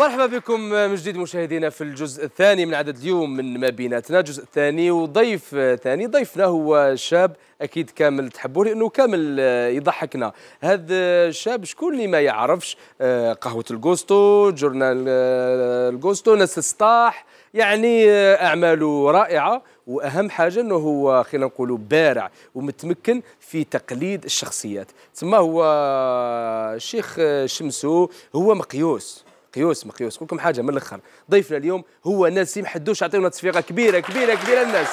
مرحبا بكم من جديد مشاهدينا في الجزء الثاني من عدد اليوم من ما بيناتنا جزء ثاني وضيف ثاني ضيفنا هو شاب اكيد كامل تحبوه لانه كامل يضحكنا هذا الشاب شكون اللي ما يعرفش آه، قهوه الجوستو جورنال آه، الجوستو ناس السطاح يعني آه، اعماله رائعه واهم حاجه انه هو خلينا نقولوا بارع ومتمكن في تقليد الشخصيات تما هو الشيخ شمسو هو مقيوس قيوس مقيوس نقول لكم حاجه من الاخر ضيفنا اليوم هو نسيم حدوش عطيونا تصفيقه كبيره كبيره كبيره الناس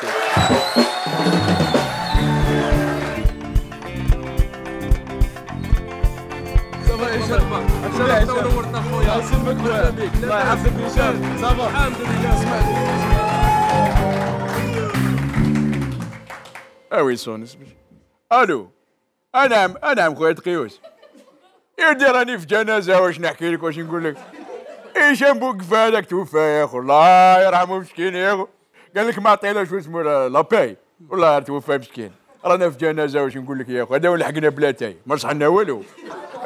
خويا الحمد لله اسمعني اوي سون الو انعم انعم خويا تقيوس يا راني في جنازه واش نحكي لك واش نقول لك ايش ابو كفالك توفى يا اخو الله يرحمه مسكين يا اخو قال لك ما شو اسمه لاباي والله توفى مسكين رانا في جنازه واش نقول لك يا اخو هذا ولحقنا بلا تاي ما صحنا والو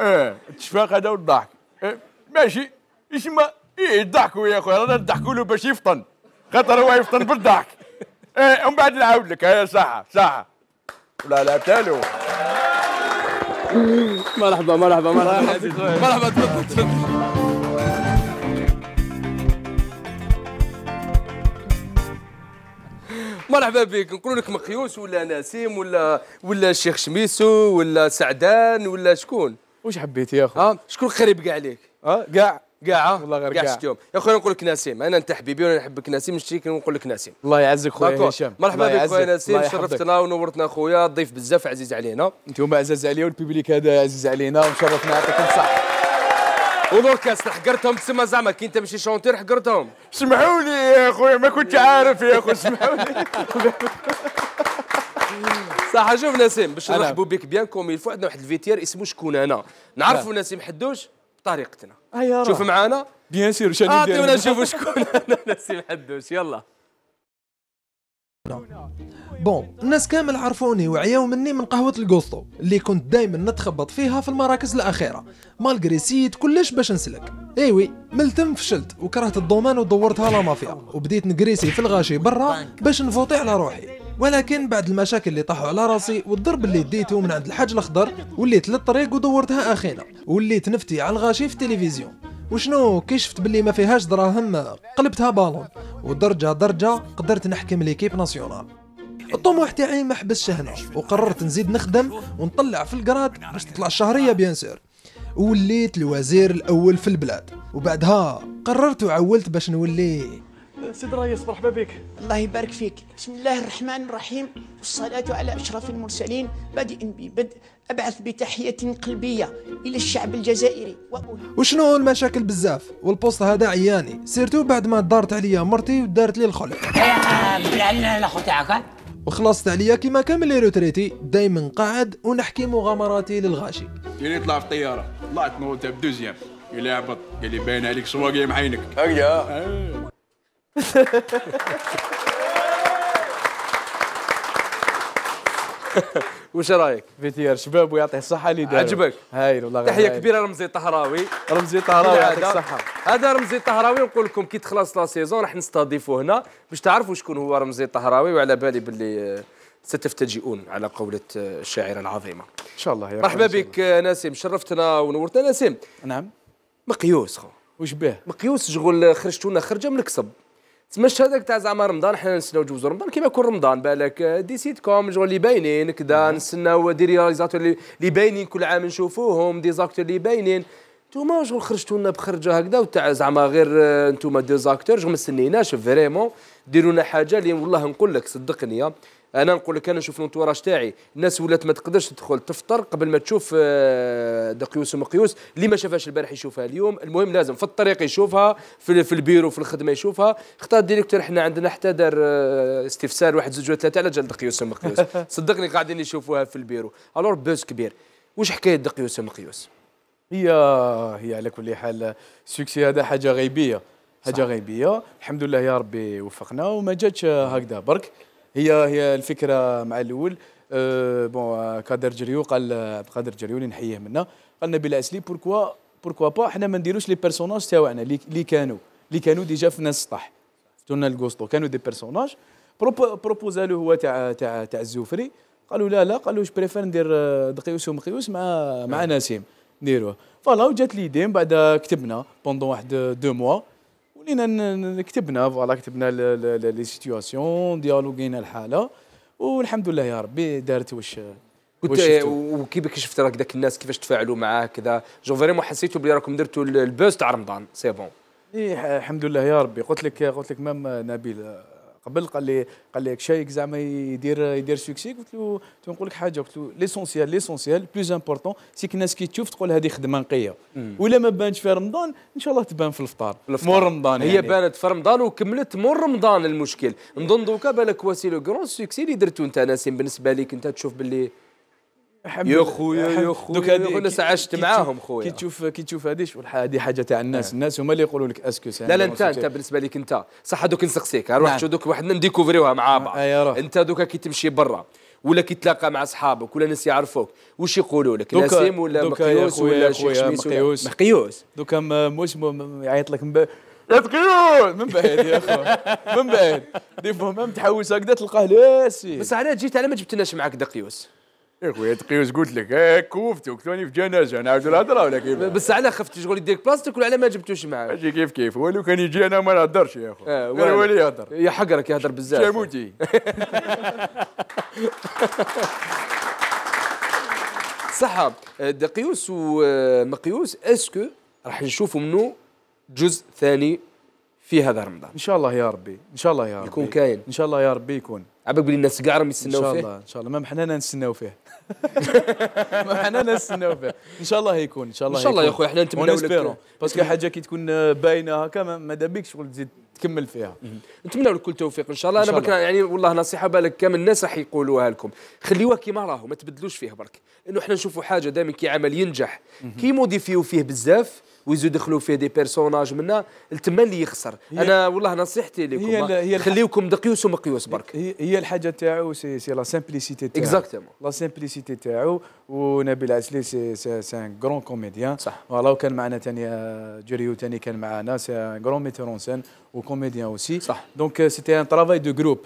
اه إيه، التشفاق هذا والضحك اه ماشي ما ايه ضحكوا يا اخو رانا نضحكوا له باش يفطن خاطر هو يفطن بالضحك اه ومن بعد نعاود لك هيا صحه صحه ولا لا تالو مرحبا مرحبا مرحبا مرحبا تفضل تفضل مرحبا بك نقول لك مقيوس ولا نسيم ولا ولا الشيخ شميسو ولا سعدان ولا شكون واش حبيت يا اخو اه شكون خريب كاع عليك اه كاع كاع والله غير كاع اليوم يا خويا نقول لك نسيم انا انت حبيبي وانا نحبك نسيم نشتي نقول لك نسيم الله يعزك خويا هشام مرحبا بك خويا نسيم شرفتنا ونورتنا خويا ضيف بزاف عزيز علينا انتم عزاز عليا والبيبليك هذا عزيز علينا ومشرفنا يعطيكم الصحه ولوكاس حقرتهم تسمى زعما كي انت ماشي شونتير حقرتهم اسمحوا لي يا خويا ما كنتش عارف يا خويا اسمحوا لي صح شوف نسيم باش نرحبوا بك بيان كوم الفو عندنا واحد الفيتير اسمه شكون انا نعرفوا نسيم حدوش بطريقتنا أيوة، شوف معانا بيان سير شنو ندير اعطيونا آه، نشوفوا شكون انا نسيم حدوش يلا بون الناس كامل عرفوني وعياو مني من قهوة القوسطو اللي كنت دايما نتخبط فيها في المراكز الأخيرة مالغري سيت كلش باش نسلك ايوي ملتم فشلت وكرهت الضمان ودورتها لا مافيا وبديت نقريسي في الغاشي برا باش نفوطي على روحي ولكن بعد المشاكل اللي طاحوا على راسي والضرب اللي ديته من عند الحاج الاخضر وليت للطريق ودورتها اخينا وليت نفتي على الغاشي في التلفزيون وشنو كي شفت باللي ما فيهاش دراهم قلبتها بالون ودرجه درجه قدرت نحكم ليكيب ناسيونال الطموح تاعي ما حبسش هنا وقررت نزيد نخدم ونطلع في القراد باش تطلع الشهريه بيان سير وليت الوزير الاول في البلاد وبعدها قررت وعولت باش نولي سيد رايس مرحبا بك الله يبارك فيك بسم الله الرحمن الرحيم والصلاة على أشرف المرسلين بادئ ببدء أبعث بتحية قلبية إلى الشعب الجزائري و... وشنو المشاكل بزاف والبوست هذا عياني سيرتو بعد ما دارت عليا مرتي ودارت لي الخلع وخلصت عليا كيما كامل لي روتريتي دايما قاعد ونحكي مغامراتي للغاشي اللي طلع في الطياره طلعت نوتا بدوزيام اللي عبط لي باين عليك سواقي مع عينك واش رايك؟ فيتير شباب ويعطيه الصحه اللي داروا عجبك هايل والله تحيه كبيره رمزي الطهراوي رمزي الطهراوي يعطيك الصحه هذا رمزي الطهراوي نقول لكم كي تخلص لا سيزون راح نستضيفه هنا باش تعرفوا شكون هو رمزي الطهراوي وعلى بالي باللي آه، ستفتجئون على قولة آه، الشاعرة العظيمة إن شاء الله يا مرحبا بك آه، نسيم شرفتنا ونورتنا نسيم نعم مقيوس خو وش به مقيوس شغل خرجتونا خرجة من الكسب تسمى هذاك تاع زعما رمضان حنا نسناو جوز رمضان كيما كل رمضان بالك آه، دي سيت كوم جو اللي باينين كذا نعم. نسناو دي رياليزاتور اللي باينين كل عام نشوفوهم دي زاكتور اللي باينين نتوما جو خرجتوا لنا بخرجه هكذا وتاع زعما غير آه، نتوما دي زاكتور جو ما استنيناش فريمون ديروا لنا حاجه اللي والله نقول لك صدقني آه. انا نقول لك انا نشوف الانتوراج تاعي الناس ولات ما تقدرش تدخل تفطر قبل ما تشوف آه، دقيوس ومقيوس اللي ما شافهاش البارح يشوفها اليوم المهم لازم في الطريق يشوفها في البيرو في الخدمه يشوفها اختار ديريكتور حنا عندنا حتى دار آه، استفسار واحد زوج ثلاثه على جال دقيوس ومقيوس صدقني قاعدين يشوفوها في البيرو الور بوز كبير واش حكايه دقيوس ومقيوس هي هي على كل حال السكسي هذا حاجه غيبيه حاجه صح. غيبيه الحمد لله يا ربي وفقنا وما جاتش هكذا برك هي هي الفكره مع الاول أه بون كادر جريو قال عبد القادر جريو اللي نحييه منا قال نبيل اسلي بوركوا بوركوا با حنا ما نديروش لي بيرسوناج تاعنا اللي كانوا اللي كانوا ديجا في ناس سطح تون الكوستو كانوا دي بيرسوناج بروبوزا له هو تاع تاع تاع الزوفري قالوا لا لا قالوا جو بريفير ندير آه، دقيوس ومقيوس مع مع نعم. نسيم نديروه فوالا وجات ليدي من بعد كتبنا بوندون واحد دو موا ولينا كتبنا فوالا كتبنا لي سيتياسيون ديالوغينا الحاله والحمد لله يا ربي دارت واش كنت وكيف شفت راك داك الناس كيفاش تفاعلوا معاه كذا جو فريمون حسيتوا بلي راكم درتوا البوست تاع رمضان سي بون إيه، الحمد لله يا ربي قلت لك قلت لك مام نبيل قبل قال لي قال لك شايك زعما يدير يدير سوكسي قلت له نقول لك حاجه قلت له ليسونسيال ليسونسيال بلوز امبورطون سيك الناس كي تشوف تقول هذه خدمه نقيه ولا ما بانش في رمضان ان شاء الله تبان في الفطار مور رمضان هي يعني. بانت في رمضان وكملت مور رمضان المشكل نظن دوكا بالك واسي لو كرون سوكسي اللي درتو انت ناسين بالنسبه لك انت تشوف باللي يا خويا يا خويا دوك هذه كل ساعه عشت معاهم خويا كي تشوف كي تشوف هذه هذه حاجه تاع الناس آه. الناس هما اللي يقولوا لك اسكو لا لا انت انت بالنسبه لك انت صح دوك نسقسيك روح نروح نعم. دوك واحد نديكوفريوها مع آه، بعض آه انت دوك كي تمشي برا ولا كي تلاقى مع اصحابك ولا ناس يعرفوك واش يقولوا لك نسيم ولا مقيوس ولا شيخ مقيوس مقيوس دوك مش يعيط لك من بعد من بعيد يا اخو من بعيد دي فهمت تحوس هكذا تلقاه لاسي بس علاه جيت على ما جبتناش معاك دقيوس يا خويا تقيوس قلت لك اه، كوفتي كوفتك في جنازه نعاودوا الهضره ولا كيف بس على خفت شغل يديك بلاصتك ولا على ما جبتوش معاه ماشي كيف كيف ولو كان يجي انا ما نهضرش يا خويا آه ولي يهضر يا حقرك يهضر بزاف شاموتي صح اه، دقيوس ومقيوس اه، اسكو راح نشوفوا منه جزء ثاني في هذا رمضان ان شاء الله يا ربي ان شاء الله يا ربي يكون كاين ان شاء الله يا ربي يكون عبق بلي الناس كاع راهم يستناو فيه ان شاء الله ان شاء الله ما حنا نستناو فيه احنا ناس ان شاء الله هيكون ان شاء الله ان شاء الله يا اخوي احنا نتمنى لك باسكو حاجه كي تكون باينه هكا ما دابيك شغل تزيد تكمل فيها لك كل التوفيق ان شاء الله انا برك يعني والله نصيحه بالك كامل الناس راح يقولوها لكم خليوها كيما راهو ما تبدلوش فيه برك انه احنا نشوفوا حاجه دائما كي عمل ينجح كي موديفيو فيه بزاف ويزيدوا يدخلوا فيه دي بيرسوناج منا التما اللي يخسر انا والله نصيحتي لكم هي هي خليوكم دقيوس ومقيوس برك هي, الحاجه تاعو سي سي لا سامبليسيتي تاعو اكزاكتومون لا سامبليسيتي تاعو ونبيل عسلي سي سي ان كرون كوميديان صح فوالا وكان معنا ثاني آه، جريو ثاني كان معنا سي ان كرون ميتور اون سين وكوميديان اوسي صح دونك سيتي ان ترافاي دو جروب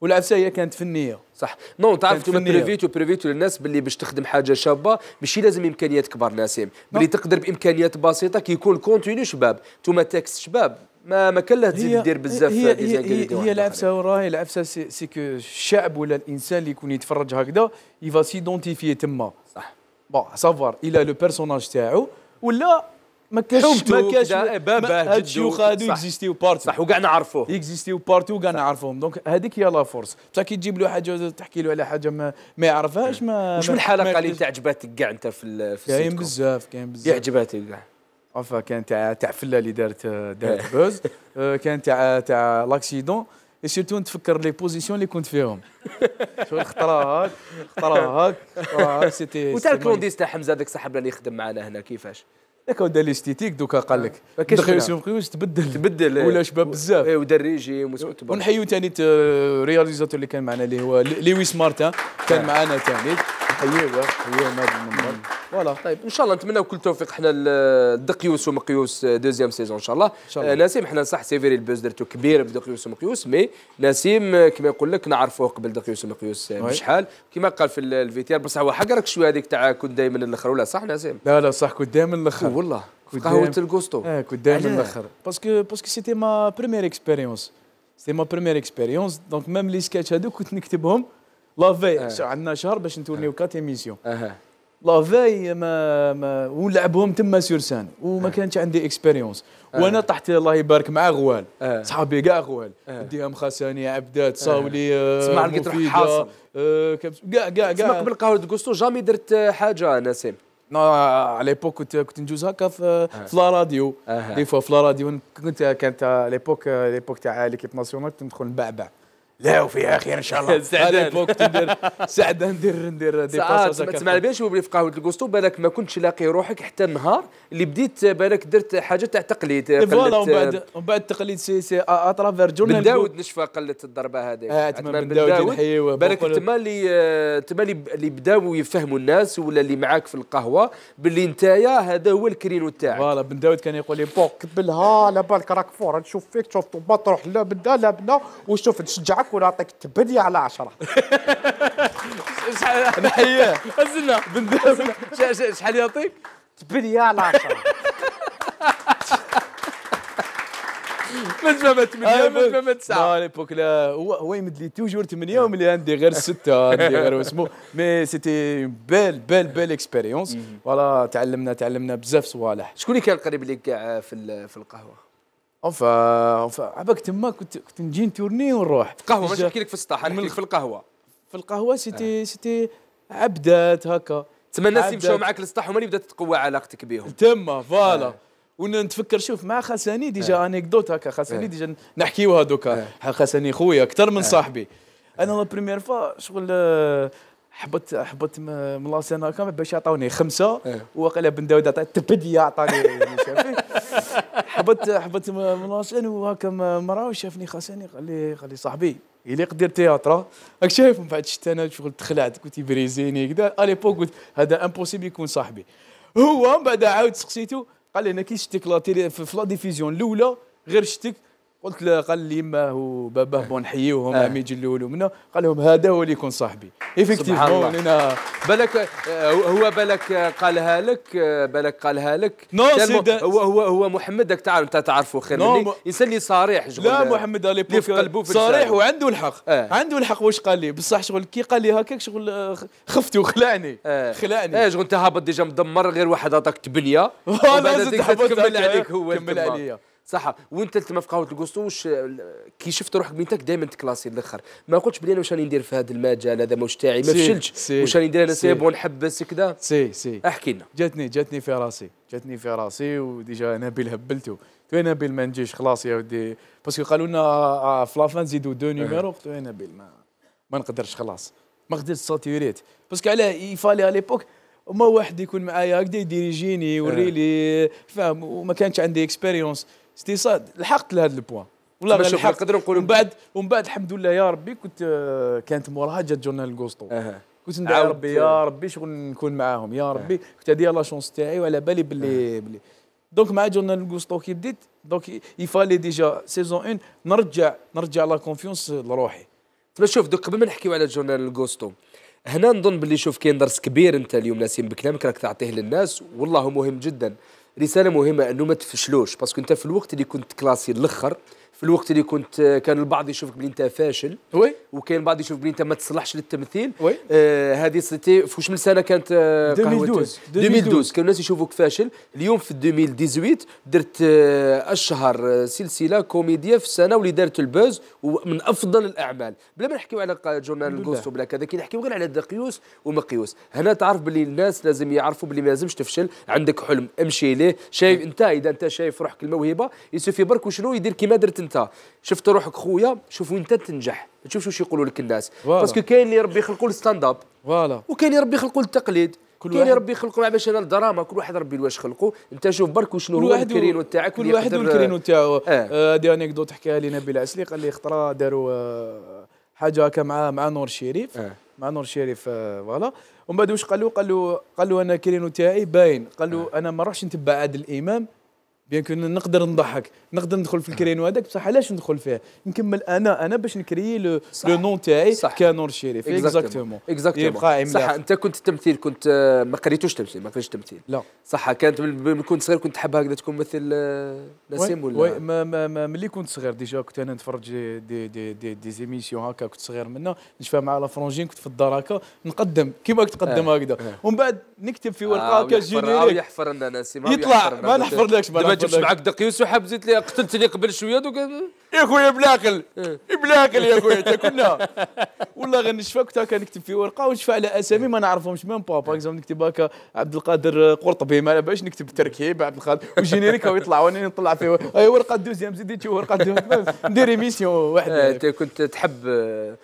والعفسه هي كانت فنيه صح نو تعرف كيما بريفيتو بريفيتو للناس باللي باش تخدم حاجه شابه ماشي لازم امكانيات كبار نسيم باللي نعم. تقدر بامكانيات بسيطه كيكون كونتينيو شباب توما تكست شباب ما ما كان له تزيد دير بزاف هي هي, هي, هي العفسه وراهي العفسه سي, سي كو الشعب ولا الانسان اللي يكون يتفرج هكذا يفا سيدونتيفي تما صح بون سافوار الى لو بيرسوناج تاعو ولا ما كاش ما كاش هاد الشيوخ هادو اكزيستيو بارتو صح وكاع نعرفوه اكزيستيو بارتو وكاع نعرفوهم دونك هذيك هي لا فورس بصح كي تجيب له حاجه تحكي له على حاجه ما, ما يعرفهاش ما واش من الحلقه اللي انت عجباتك كاع انت في في كاين بزاف كاين بزاف عجباتك كاع اوفا كان تاع تاع فله اللي دارت دارت بوز أه، كان تاع تاع لاكسيدون سيرتو نتفكر لي بوزيسيون اللي كنت فيهم شو خطره هاك خطره هاك خطره هاك سيتي وتاع الكلونديس تاع حمزه هذاك صاحبنا اللي يخدم معنا هنا كيفاش ياك دا ليستيتيك دوكا قال لك دخل دخيوسيون قيوس تبدل تبدل ولا شباب بزاف ايه ودار ريجيم ونحيو ثاني الرياليزاتور آه، اللي كان معنا اللي هو لويس مارتان كان نعم. معنا ثاني حيوه حيوه ما هذا المنبر فوالا طيب ان شاء الله نتمنى كل التوفيق حنا لدقيوس ومقيوس آه، دوزيام سيزون ان شاء الله, إن شاء الله. آه نسيم حنا صح سيفيري البوز درتو كبير بدقيوس ومقيوس مي نسيم آه، كما يقول لك نعرفوه قبل دقيوس ومقيوس آه، بشحال كما قال في الفيتير بصح هو حقرك شويه هذيك تاع كنت دائما الاخر ولا صح نسيم لا لا صح كنت دائما الاخر والله قهوه الكوستو اه كنت دائما الاخر باسكو باسكو سيتي ما بريمير اكسبيريونس سيتي ما بريمير اكسبيريونس دونك ميم لي سكتش هذوك كنت نكتبهم لا في آه. عندنا شهر باش نتورنيو كات ايميسيون لا في ما ما ولعبهم تما سور سان وما آه. كانش عندي اكسبيريونس آه. وانا طحت الله يبارك مع غوال صحابي كاع غوال ديهم خساني عبدات صاولي سمع لقيت روحي حاصل كاع كاع كاع قبل قهوه كوستو جامي درت حاجه نسيم نو على ليبوك كنت كنت ندوز هكا في لا راديو دي فوا في لا راديو كنت كانت ليبوك ليبوك تاع ليكيب ناسيونال كنت ندخل نبعبع لا وفيها خير ان شاء الله سعدان بوك ندير سعدان ندير ندير دي باس ما تسمع باليش وبلي في قهوه الكوستو بالك ما كنتش لاقي روحك حتى النهار اللي بديت بالك درت حاجه تاع تقليد إيه، فوالا ومن بعد ومن بعد التقليد سي سي اترافير جورنال بن داود نشفى قلت الضربه هذيك اه تما بن داود نحيوه بالك تما اللي تما اللي بداو يفهموا الناس ولا اللي معاك في القهوه باللي نتايا هذا هو الكرينو تاعك فوالا بن داود كان يقول لي بوك بالها على بالك راك فور نشوف فيك تشوف تروح لا بدا لا بنا وشوف نشجعك معك ونعطيك تبدية على عشرة نحياه استنى شحال يعطيك؟ تبدية على عشرة ما تفهم 8 ما 9 لا هو هو يمد لي توجور 8 وملي عندي غير 6 عندي غير اسمه مي سيتي بيل بيل بيل اكسبيريونس فوالا تعلمنا تعلمنا بزاف صوالح شكون اللي كان قريب لك آه، في في القهوه اوف اوف عباك تما كنت كنت نجي نتورني ونروح قهوه ماشي نحكي لك في السطح نحكي لك في القهوه في القهوه سيتي آه. سيتي عبدات هكا تما الناس اللي مشاو معاك للسطح هما اللي بدات تقوى علاقتك بهم تما فوالا آه. ونتفكر شوف مع خساني ديجا آه. انيكدوت هكا خساني آه. ديجا نحكيوها دوكا آه. خساني خويا اكثر من آه. صاحبي انا لا بريمير فوا شغل حبت حبت من لاسين هكا باش يعطوني خمسه إيه. وقال بن داود عطاني تبدي عطاني حبت حبت من راسين وهكا مراه شافني خاساني قال لي قال لي صاحبي يليق دير تياترا راك شايف من بعد شفت انا شغل تخلعت قلت بريزيني كذا اليبوك قلت هذا امبوسيبل يكون صاحبي هو من بعد عاود سقسيته قال لي انا كي شفتك في لا ديفيزيون الاولى غير شفتك قلت له قال لي يماه وباباه إيه. بون نحييوهم آه. ميجي الاول ومنا قال لهم هذا هو اللي يكون صاحبي ايفيكتيفون انا بالك آه، هو بالك آه، قالها لك آه، بالك قالها لك نو هو هو هو محمد داك تعرف انت تعرفه خير مني انسان اللي صريح شغل لا محمد على اللي في قلبه في صريح وعنده الحق آه. عنده الحق واش قال لي بصح شغل كي قال لي هكاك شغل خفت وخلعني آه. خلعني اه شغل انت هابط ديجا مدمر غير واحد عطاك تبنيه وبعد كمل عليك هو كمل عليا صح وانت تما في قهوه القصو واش كي شفت روحك بنتك دائما تكلاسي للاخر ما قلتش بلي انا واش راني ندير في هذا المجال هذا مش تاعي ما فشلتش واش راني ندير انا سي بون نحبس كذا سي سي احكي لنا جاتني جاتني في راسي جاتني في راسي وديجا نبيل هبلته تو نبيل ما نجيش خلاص يا ودي باسكو قالوا لنا آه، في لافان نزيدوا دو إيه. نيميرو قلت إيه، نبيل ما ما نقدرش خلاص ما قدرتش ساتوريت باسكو علاه يفالي على ليبوك وما واحد يكون معايا هكذا يديريجيني يوري لي إيه. فاهم وما كانش عندي اكسبيريونس سيتي سا لحقت لهذا البوان والله غير لحقت نقدروا نقولوا بعد ومن بعد الحمد لله يا ربي كنت آه، كانت موراها جات جورنال كوستو أه. كنت ندعي ربي يا ربي شغل نكون معاهم يا ربي أه. كنت هذه لا شونس تاعي وعلى بالي باللي أه. بلي دونك مع جورنال كوستو كي بديت دونك يفالي ديجا سيزون 1 نرجع نرجع لا كونفيونس لروحي تما شوف دوك قبل ما نحكيو على جورنال كوستو هنا نظن باللي شوف كاين درس كبير انت اليوم ناسين بكلامك راك تعطيه للناس والله مهم جدا رساله مهمه انه ما تفشلوش باسكو انت في الوقت اللي كنت كلاسي الاخر في الوقت اللي كنت كان البعض يشوفك بلي انت فاشل وي وكان البعض يشوف بلي انت ما تصلحش للتمثيل وي آه هذه سيتي في وش من سنه كانت 2012 2012 كانوا الناس يشوفوك فاشل اليوم في 2018 درت آه اشهر آه، سلسله كوميديه في السنه واللي دارت البوز ومن افضل الاعمال بلا ما نحكيو على جورنال الغوست وبلا كذا كي نحكيو غير على دقيوس ومقيوس هنا تعرف بلي الناس لازم يعرفوا بلي ما لازمش تفشل عندك حلم امشي ليه شايف انت اذا انت شايف روحك الموهبه يسوفي برك وشنو يدير كيما درت انت شفت روحك خويا شوف وين انت تنجح تشوف واش يقولوا لك الناس باسكو كاين اللي ربي يخلقوا الستاند اب فوالا وكاين اللي ربي يخلقوا التقليد كاين اللي ربي يخلقوا باش انا الدراما كل واحد ربي واش خلقه انت شوف برك وشنو هو الكرينو تاعك كل واحد والكرينو تاعو آه. آه، هذه آه. انيكدوت حكاها لي نبيل عسلي قال لي خطره داروا آه حاجه هكا مع مع نور الشريف آه. مع نور الشريف آه، فوالا ومن بعد واش قال له قال له قال له انا كرينو تاعي باين قال له انا ما نروحش نتبع عادل الامام بيان كون نقدر نضحك نقدر ندخل في الكرينو آه. هذاك بصح علاش ندخل فيه نكمل انا انا باش نكري لو نون تاعي كانور الشريف اكزاكتومون اكزاكتومون صح انت كنت التمثيل كنت آه، ما قريتوش تمثيل ما كنتش تمثيل لا صح كانت من كنت صغير كنت تحب هكذا تكون مثل آه، نسيم ولا وي ما ما ما ملي كنت صغير ديجا كنت انا نتفرج دي دي دي, دي, زيميسيون هكا كنت صغير منا نشفى مع لا فرونجين كنت في الدار هكا نقدم كيما تقدم هكذا ومن بعد نكتب في ورقه هكا جينيريك يحفر نسيم يطلع ما نحفر لكش جبت معاك دقيوس وحبزت لي قتلتني قبل شويه دوك يا خويا بلاكل بلاكل يا خويا تا كنا والله غير نشفى كنت هكا نكتب في ورقه ونشفى على اسامي ما نعرفهمش ميم با باغ نكتب هكا عبد القادر قرطبي ما باش نكتب تركيب عبد القادر وجينيريك ويطلع وانا نطلع في اي ورقه دوزيام زيد ورقه ندير ايميسيون واحده انت كنت تحب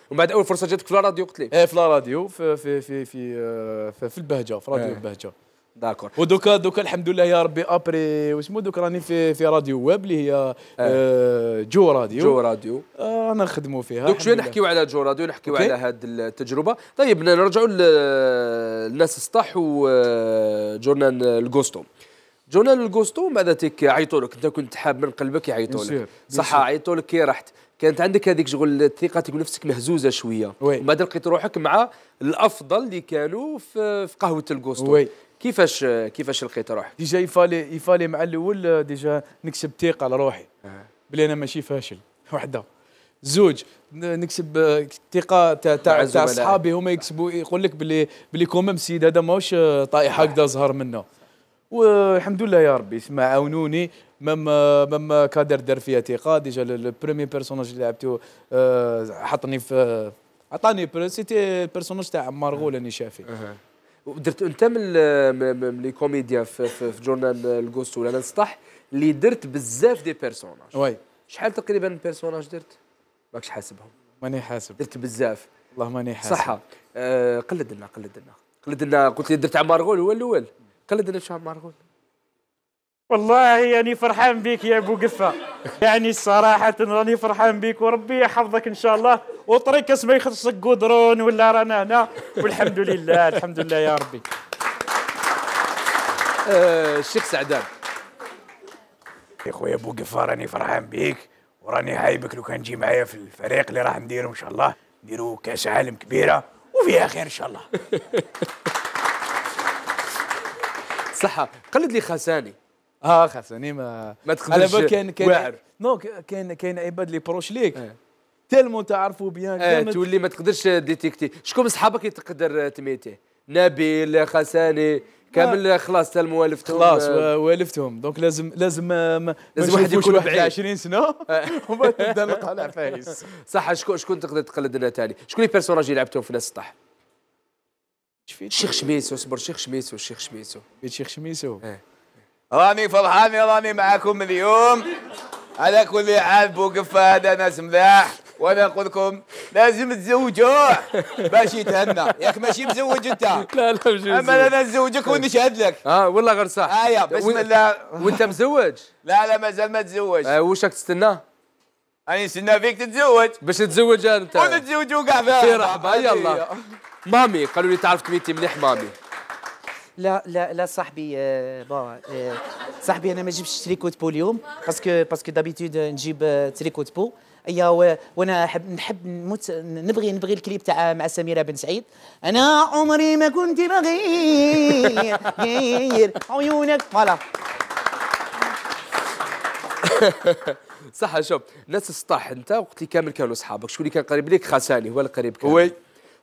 ومن بعد اول فرصه جاتك في الراديو قلت لي آه، في الراديو في في في في, آه، في البهجه في راديو آه. البهجه داكور ودوكا دوكا الحمد لله يا ربي ابري واسمو دوكا راني في في راديو ويب اللي هي آه. آه، جو راديو جو راديو آه انا نخدموا فيها دوك شويه نحكيو على جو راديو نحكيو على هذه التجربه طيب نرجعوا للناس السطاح وجورنال الكوستوم آه، جورنال الكوستوم بعد تيك عيطوا لك انت كنت حاب من قلبك يعيطوا لك صح عيطوا لك كي رحت كانت عندك هذيك شغل ثقتك بنفسك مهزوزه شويه وبعد لقيت روحك مع الافضل اللي كانوا في قهوه الكوستوم كيفاش كيفاش لقيت روحك؟ ديجا يفالي يفالي مع الاول آه، ديجا نكسب ثقه على روحي أه. بلي انا ماشي فاشل وحده زوج نكسب ثقه آه، تاع تاع اصحابي صحابي هما يكسبوا يقول لك بلي بلي كومام السيد هذا ماهوش طايح هكذا زهر منه والحمد لله يا ربي ما عاونوني مام مام كادر دار فيها ثقه ديجا لو بروميي بيرسوناج اللي لعبته حطني في عطاني سيتي بيرسوناج تاع مارغول اللي شافي ودرت انت من لي كوميديا في, في, في جورنال الكوستو ولا نسطح اللي درت بزاف دي بيرسوناج وي شحال تقريبا بيرسوناج درت ماكش حاسبهم ماني حاسب درت بزاف والله ماني حاسب صح آه، قلد لنا قلد لنا قلد لنا قلت لي درت عمار غول هو الاول قلد لنا شحال مارغول والله يعني فرحان بيك يا ابو قفه يعني صراحه راني فرحان بيك وربي يحفظك ان شاء الله وطريق ما يخصك قدرون ولا رانا هنا والحمد لله الحمد لله يا ربي آه، الشيخ سعدان يا خويا ابو قفه راني فرحان بيك وراني حايبك لو كان تجي معايا في الفريق اللي راح نديرو ان شاء الله نديرو كاس عالم كبيره وفيها خير ان شاء الله صحه قلد لي خساني اه خاصني يعني ما ما تخدمش على كان كان واعر نو كاين كاين عباد لي بروش ليك ايه. تالمون تعرفوا بيان ايه تولي ما تقدرش ديتيكتي شكون صحابك تقدر تميتيه نبيل خساني كامل آه. خلاص تاع الموالف خلاص آه. والفتهم دونك لازم لازم ما لازم واحد يكون واحد 20 سنه آه. وما تبدا القلع فايز صح شكون شكون تقدر تقلد لنا تاني شكون لي بيرسوناج اللي لعبتهم في ناس السطح الشيخ شميسو صبر الشيخ شميسو الشيخ شميسو الشيخ شميسو إيه. راني فرحان راني معاكم اليوم على كل حال بوقف هذا ناس ملاح وانا نقول لكم لازم تزوجوه باش يتهنى ياك ماشي مزوج انت لا لا مزوج اما انا نزوجك ونشهد لك اه والله غير صح آه بسم الله وانت مزوج لا لا مازال ما تزوج آه واش راك تستناه راني نستنى فيك تتزوج باش تتزوج انت ونتزوجوا كاع في رحبه يلا مامي قالوا لي تعرف كميتي مليح مامي لا لا لا صاحبي آه، بون آه، صاحبي انا ما جبتش تريكوت بو اليوم باسكو باسكو دابيتود نجيب آه، تريكوت بو يا وانا احب نحب نموت نبغي نبغي الكليب تاع مع سميره بن سعيد انا عمري ما كنت بغي عيونك فوالا صح شوف ناس السطاح انت وقت اللي كامل كانوا اصحابك شكون اللي كان قريب ليك خاساني هو اللي قريب كان وي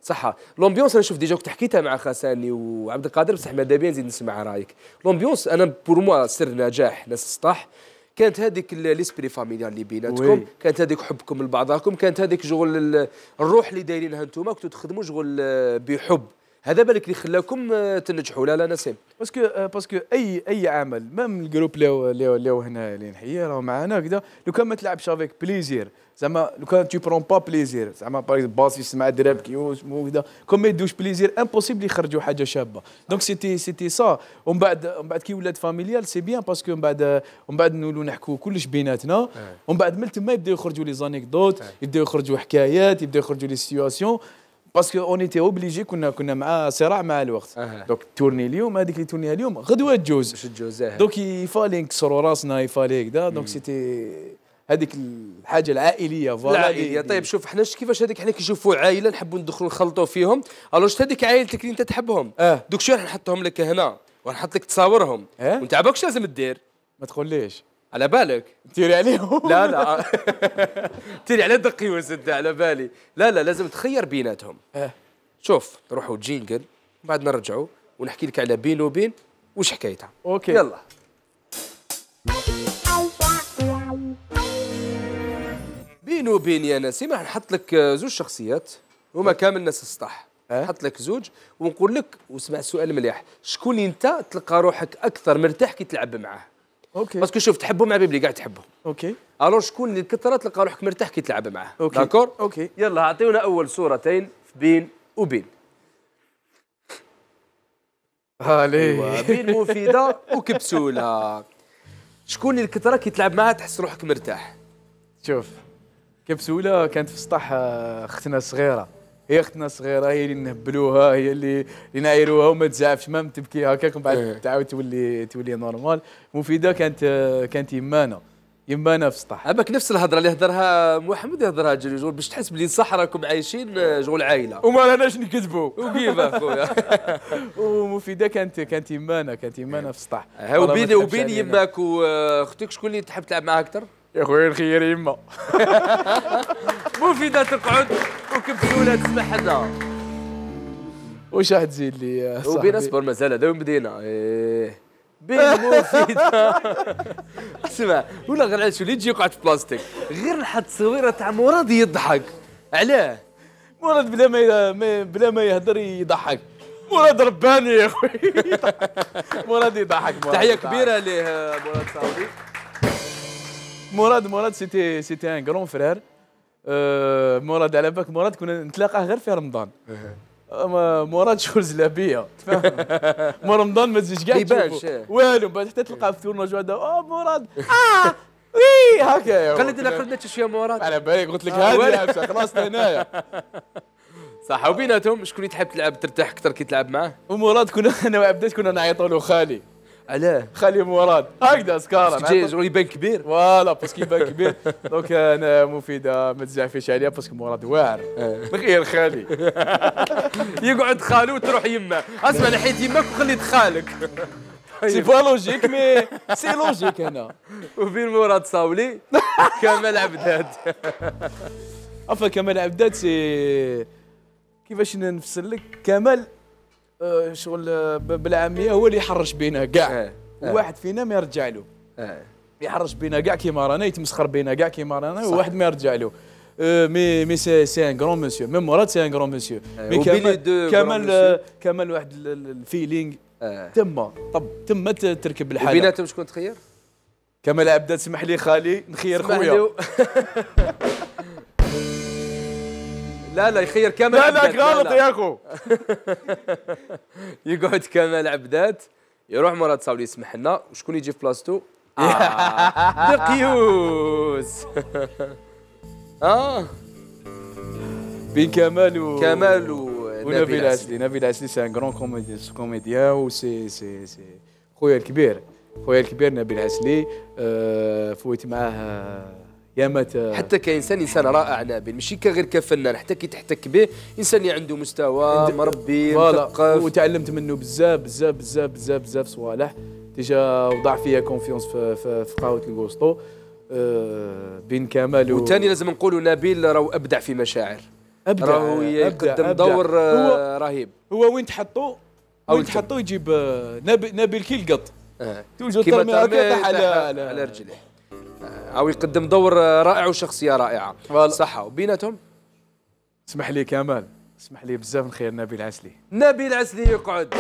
صحة لومبيونس انا شوف ديجا كنت حكيتها مع خساني وعبد القادر بصح ماذا بيا نزيد نسمع رايك لومبيونس انا بور موا سر نجاح ناس سطاح كانت هذيك ليسبري فاميليال اللي بيناتكم كانت هذيك حبكم لبعضاكم كانت هذيك شغل الروح اللي دايرينها انتم كنتوا تخدموا شغل آه، بحب هذا بالك اللي خلاكم آه، تنجحوا لا لا نسيم باسكو آه، باسكو اي اي عمل ميم الجروب اللي اللي هنا اللي نحييه راه معنا كذا لو كان ما تلعبش افيك بليزير زعما لو كان تو برون با بليزير زعما باغ باس مع دراب كيو مو كذا كون ما يدوش بليزير امبوسيبل يخرجوا حاجه شابه دونك سيتي سيتي سا ومن بعد ومن بعد كي ولات فاميليال سي بيان باسكو من بعد ومن بعد نولوا نحكوا كلش بيناتنا ومن بعد من تما يبداو يخرجوا لي زانيكدوت يبداو يخرجوا حكايات يبداو يخرجوا لي سيتياسيون باسكو اون ايتي اوبليجي كنا كنا مع صراع مع الوقت دونك تورني اليوم هذيك اللي تورنيها اليوم غدوه تجوز باش تجوز دونك يفالي نكسروا راسنا يفالي كذا دونك سيتي هذيك الحاجه العائليه فوالا العائليه طيب شوف حنا كيفاش هذيك حنا كيشوفوا عائله نحبوا ندخلوا نخلطوا فيهم الوغ هذيك عائلتك اللي انت تحبهم أه. دوك شو راح نحطهم لك هنا ونحط لك تصاورهم أه؟ وانت عباك لازم دير ما تقوليش على بالك تيري عليهم لا لا تيري على دقي وزد على بالي لا لا لازم تخير بيناتهم اه شوف نروحوا جينجل بعد نرجعوا ونحكي لك على بين وبين وش حكايتها اوكي يلا بين وبين يا نسيم راح نحط لك زوج شخصيات هما كامل الناس السطح إيه. نحط لك زوج ونقول لك واسمع السؤال مليح شكون انت تلقى روحك اكثر مرتاح كي تلعب معاه اوكي باسكو شوف تحبه مع بيبلي قاعد تحبه اوكي الو شكون اللي كثرت تلقى روحك مرتاح كي تلعب معاه اوكي داكور اوكي يلا اعطيونا اول صورتين في بين وبين هالي أيوة، بين مفيده وكبسوله شكون اللي الكثره كي تلعب معاه تحس روحك مرتاح شوف كبسوله كانت في سطح اختنا آه، الصغيره هي اختنا صغيره هي اللي نهبلوها هي اللي نايروها وما تزعفش ما تبكي هكاك ومن بعد إيه. تعاود تولي تولي نورمال مفيده كانت كانت يمانه يمانا في السطح عباك نفس الهضره اللي هضرها محمد يهضرها جوج باش تحس بلي صح راكم عايشين شغل عائله وما راناش نكذبوا وكيفاه خويا ومفيده كانت كانت يمانا كانت يمانا إيه. في السطح وبين وبين يماك واختك شكون اللي تحب تلعب معاه اكثر؟ يا خويا الخير يما مفيدة تقعد وكبسولة تسمح لها واش راح تزيد لي يا صاحبي وبين اصبر مازال هذا وين بدينا إيه. بين مفيدة اسمع ولا غير علاش اللي تجي يقعد في بلاستيك غير نحط صويرة تاع مراد يضحك علاه مراد بلا ما بلا ما يهدر يضحك مراد رباني يا خويا مراد يضحك تحيه كبيره ليه مراد صاحبي مراد مراد سيتي سيتي يعني ان كرون فرير آه، مراد على بالك مراد كنا نتلاقاه غير في رمضان مراد شو زلابيه ما رمضان ما تجيش كاع يبانش إيه. والو بعد حتى تلقاه في تورنا جواد او مراد اه وي إيه، هكا قلد لنا قلدنا شويه مراد على بالك قلت لك آه، هذه خلاص هنايا صح وبيناتهم شكون اللي تحب تلعب ترتاح اكثر كي تلعب معاه ومراد كنا انا وعبدات كنا نعيطوا له خالي علاه خلي مراد هكذا سكارا جاي جوري يبان كبير فوالا باسكو يبان كبير دونك انا مفيده ما تزعفيش عليها باسكو مراد واعر غير آه. خالي يقعد خالو وتروح يما اسمع نحيت يماك وخليت خالك طيب. سي با لوجيك مي سي لوجيك هنا وفين مراد صاولي كمال عبداد عفوا كمال عبداد سي كيفاش نفسر لك كمال آه، شغل بالعاميه هو اللي يحرش بينا كاع إيه، إيه. واحد فينا ما يرجع له إيه. يحرش بينا كاع كيما رانا يتمسخر بينا كاع كيما رانا وواحد ما يرجع له آه، مي مي سي سي ان غران مسيو ميم مراد سي ان غران مسيو مي كمل كمل كمل واحد الفيلينغ تما طب تما تركب الحاله بيناتهم شكون تخير؟ كمال عبده سمح لي خالي نخير خويا لا لا يخير كامل لا لا غلط يا اخو يقعد كامل عبدات يروح مرات صاولي يسمح لنا وشكون يجي في بلاصتو آه، دقيوس اه بين كمال و كمال و ونبيل عسلي نبيل عسلي سي ان كرون كوميديا و سي سي سي خويا الكبير خويا الكبير نبيل عسلي فويت معاه يا متى حتى كانسان انسان رائع نابل ماشي غير كفنان حتى كي تحتك به انسان اللي عنده مستوى مربي مثقف وتعلمت منه بزاف بزاف بزاف بزاف بزاف صوالح ديجا وضع فيا كونفيونس في, في, في قهوه الكوستو آه، بين كمال وثاني لازم نقولوا نبيل راهو ابدع في مشاعر ابدع راهو يقدم دور آه، رهيب هو وين تحطو وين تحطو يجيب آه، نبيل كي القط توجد كيما على على رجليه او يقدم دور رائع وشخصيه رائعه صحه وبيناتهم اسمح لي كمال اسمح لي بزاف الخير نبيل عسلي نبيل عسلي يقعد